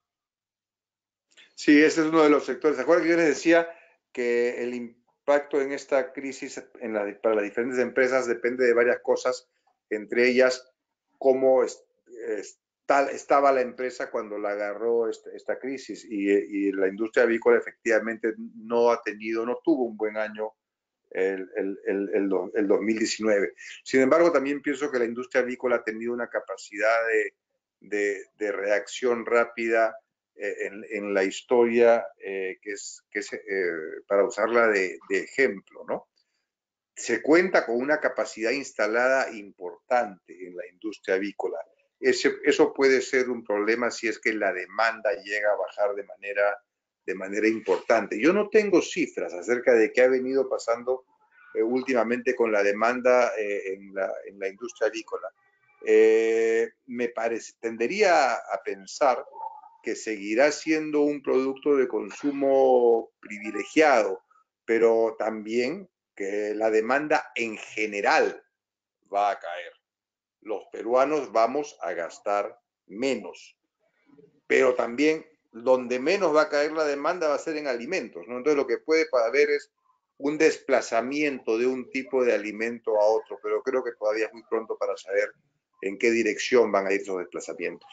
Sí, ese es uno de los sectores. ¿Se que yo les decía que el impacto en esta crisis para las diferentes empresas depende de varias cosas, entre ellas cómo tal estaba la empresa cuando la agarró este, esta, crisis y, la industria avícola efectivamente no ha tenido, no tuvo un buen año el, el, 2019. Sin embargo, también pienso que la industria avícola ha tenido una capacidad de, reacción rápida eh, en, la historia eh, que es, que eh, para usarla de, de ejemplo, ¿no? Se cuenta con una capacidad instalada importante en la industria avícola eso puede ser un problema si es que la demanda llega a bajar de manera, de manera importante. Yo no tengo cifras acerca de qué ha venido pasando eh, últimamente con la demanda eh, en, la, industria agrícola. Eh, me parece, tendería a pensar que seguirá siendo un producto de consumo privilegiado, pero también que la demanda en general va a caer los peruanos vamos a gastar menos. Pero también donde menos va a caer la demanda va a ser en alimentos, ¿no? Entonces lo que puede haber es un desplazamiento de un tipo de alimento a otro, pero creo que todavía es muy pronto para saber en qué dirección van a ir esos desplazamientos.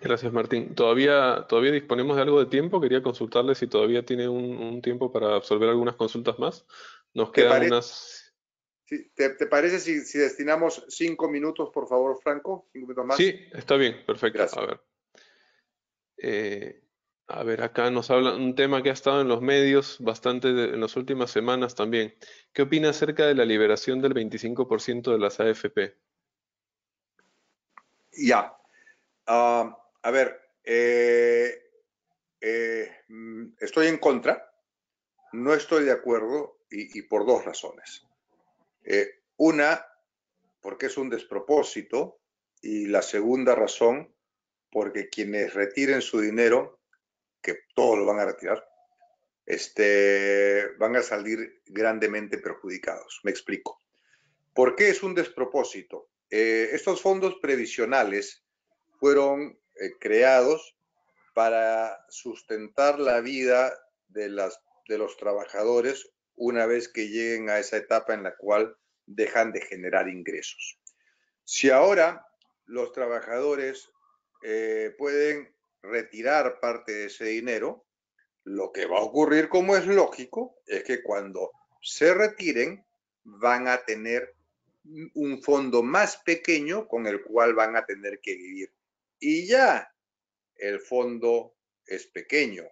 Gracias, Martín. Todavía, disponemos de algo de tiempo. Quería consultarle si todavía tiene un, un tiempo para absorber algunas consultas más. Nos quedan unas ¿Te, parece si, destinamos cinco minutos, por favor, Franco? Cinco minutos más. Sí, está bien, perfecto. A ver. Eh, a ver, acá nos habla un tema que ha estado en los medios bastante en las últimas semanas también. ¿Qué opina acerca de la liberación del 25% de las AFP? Ya. Ah, a ver, eh, eh, mm, estoy en contra, no estoy de acuerdo y por dos razones. Eh, una, porque es un despropósito, y la segunda razón, porque quienes retiren su dinero, que todos lo van a retirar, este, van a salir grandemente perjudicados. Me explico. ¿Por qué es un despropósito? Eh, estos fondos previsionales fueron eh, creados para sustentar la vida de, las, de los trabajadores una vez que lleguen a esa etapa en la cual dejan de generar ingresos. Si ahora los trabajadores eh, pueden retirar parte de ese dinero, lo que va a ocurrir, como es lógico, es que cuando se retiren van a tener un fondo más pequeño con el cual van a tener que vivir. Y ya el fondo es pequeño,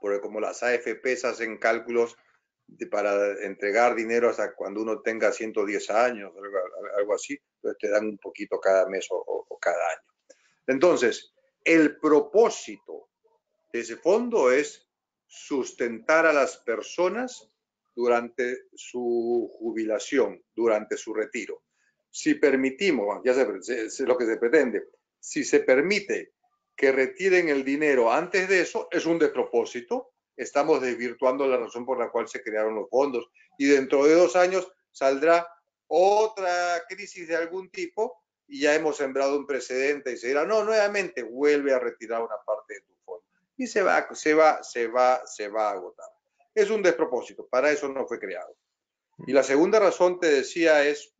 porque como las AFP hacen cálculos para entregar dinero hasta cuando uno tenga 110 años, algo, así, te dan un poquito cada mes o, cada año. Entonces, el propósito de ese fondo es sustentar a las personas durante su jubilación, durante su retiro. Si permitimos, ya sé lo que se pretende, si se permite que retiren el dinero antes de eso, es un despropósito, estamos desvirtuando la razón por la cual se crearon los fondos. Y dentro de dos años saldrá otra crisis de algún tipo y ya hemos sembrado un precedente y se dirá, no, nuevamente vuelve a retirar una parte de tu fondo. Y se va, se va, se va, se va a agotar. Es un despropósito, para eso no fue creado. Y la segunda razón, te decía, es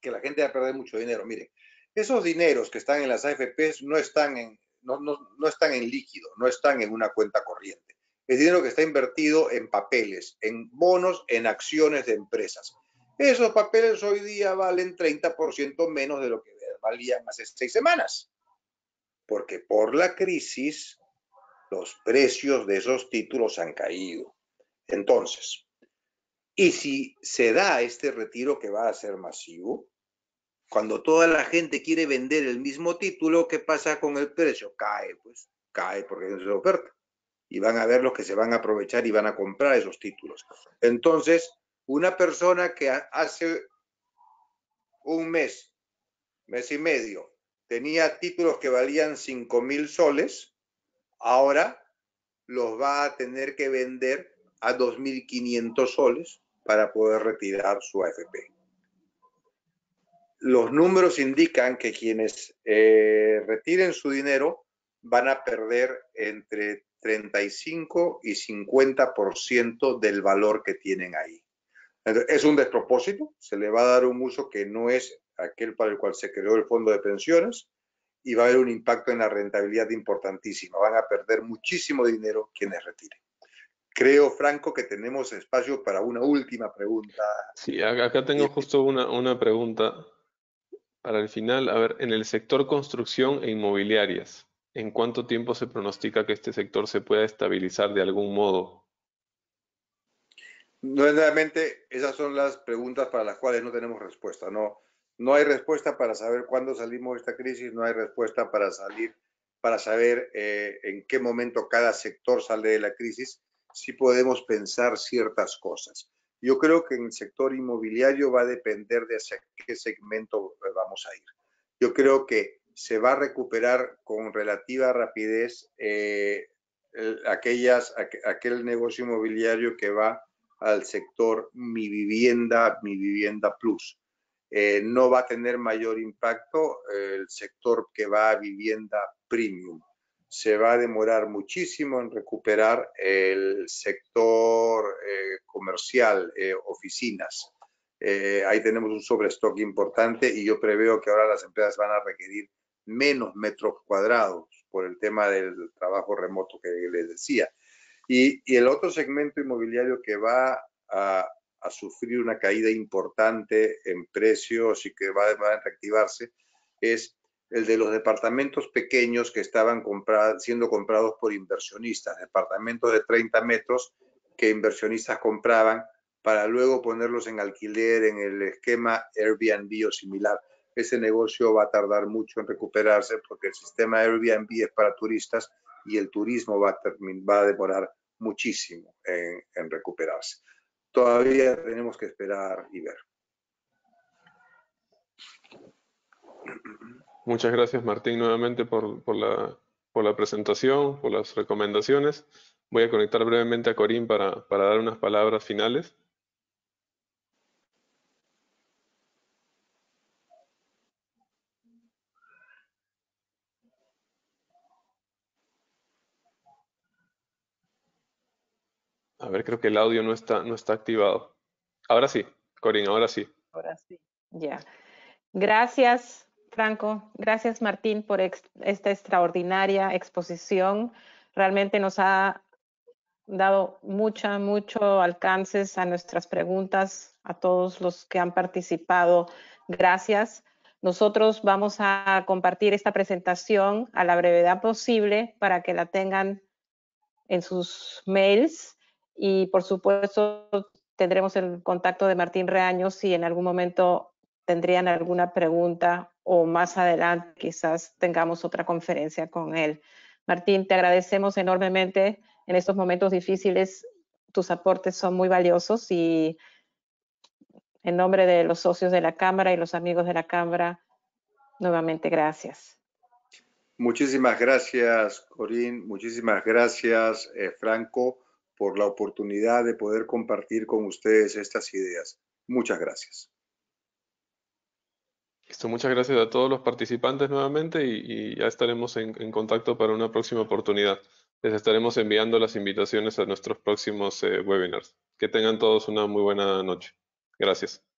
que la gente va a perder mucho dinero. Miren, esos dineros que están en las AFPs no están en, no, no, no están en líquido, no están en una cuenta corriente es dinero que está invertido en papeles, en bonos, en acciones de empresas. Esos papeles hoy día valen 30% menos de lo que valían hace seis semanas, porque por la crisis los precios de esos títulos han caído. Entonces, y si se da este retiro que va a ser masivo, cuando toda la gente quiere vender el mismo título, ¿qué pasa con el precio? Cae, pues, cae porque no se oferta y van a ver los que se van a aprovechar y van a comprar esos títulos. Entonces, una persona que hace un mes, mes y medio, tenía títulos que valían 5 mil soles, ahora los va a tener que vender a 2.500 soles para poder retirar su AFP. Los números indican que quienes eh, retiren su dinero van a perder entre 35 y 50% del valor que tienen ahí. es un despropósito, se le va a dar un uso que no es aquel para el cual se creó el fondo de pensiones y va a haber un impacto en la rentabilidad importantísima. Van a perder muchísimo dinero quienes retiren. Creo, Franco, que tenemos espacio para una última pregunta. Sí, acá tengo justo una, una pregunta para el final. A ver, en el sector construcción e inmobiliarias, ¿En cuánto tiempo se pronostica que este sector se pueda estabilizar de algún modo? Nuevamente, esas son las preguntas para las cuales no tenemos respuesta. No, no hay respuesta para saber cuándo salimos de esta crisis, no hay respuesta para salir, para saber eh, en qué momento cada sector sale de la crisis. Sí podemos pensar ciertas cosas. Yo creo que en el sector inmobiliario va a depender de hacia qué segmento eh, vamos a ir. Yo creo que se va a recuperar con relativa rapidez eh, aquellas, aquel negocio inmobiliario que va al sector mi vivienda, mi vivienda plus. Eh, no va a tener mayor impacto el sector que va a vivienda premium. Se va a demorar muchísimo en recuperar el sector eh, comercial, oficinas. ahí tenemos un sobrestock importante y yo preveo que ahora las empresas van a requerir menos metros cuadrados por el tema del trabajo remoto que les decía. Y, el otro segmento inmobiliario que va a, sufrir una caída importante en precios y que va, a reactivarse es el de los departamentos pequeños que estaban comprad, siendo comprados por inversionistas, departamentos de 30 metros que inversionistas compraban para luego ponerlos en alquiler en el esquema Airbnb o similar ese negocio va a tardar mucho en recuperarse porque el sistema Airbnb es para turistas y el turismo va a, va a demorar muchísimo en, recuperarse. Todavía tenemos que esperar y ver. Muchas gracias, Martín, nuevamente por, la, presentación, por las recomendaciones. Voy a conectar brevemente a Corín para, para dar unas palabras finales. creo que el audio no está, no está activado. Ahora sí, Corina, ahora sí. Ahora sí, ya. Gracias, Franco. Gracias, Martín, por esta extraordinaria exposición. Realmente nos ha dado mucha, mucho alcances a nuestras preguntas, a todos los que han participado. Gracias. Nosotros vamos a compartir esta presentación a la brevedad posible para que la tengan en sus mails y por supuesto tendremos el contacto de Martín Reaños... si en algún momento tendrían alguna pregunta o más adelante quizás tengamos otra conferencia con él. Martín, te agradecemos enormemente en estos momentos difíciles. Tus aportes son muy valiosos y en nombre de los socios de la Cámara y los amigos de la Cámara, nuevamente gracias. Muchísimas gracias, Corín. Muchísimas gracias, eh, Franco por la oportunidad de poder compartir con ustedes estas ideas. Muchas gracias. muchas gracias a todos los participantes nuevamente y, ya estaremos en, contacto para una próxima oportunidad. Les estaremos enviando las invitaciones a nuestros próximos eh, webinars. Que tengan todos una muy buena noche. Gracias.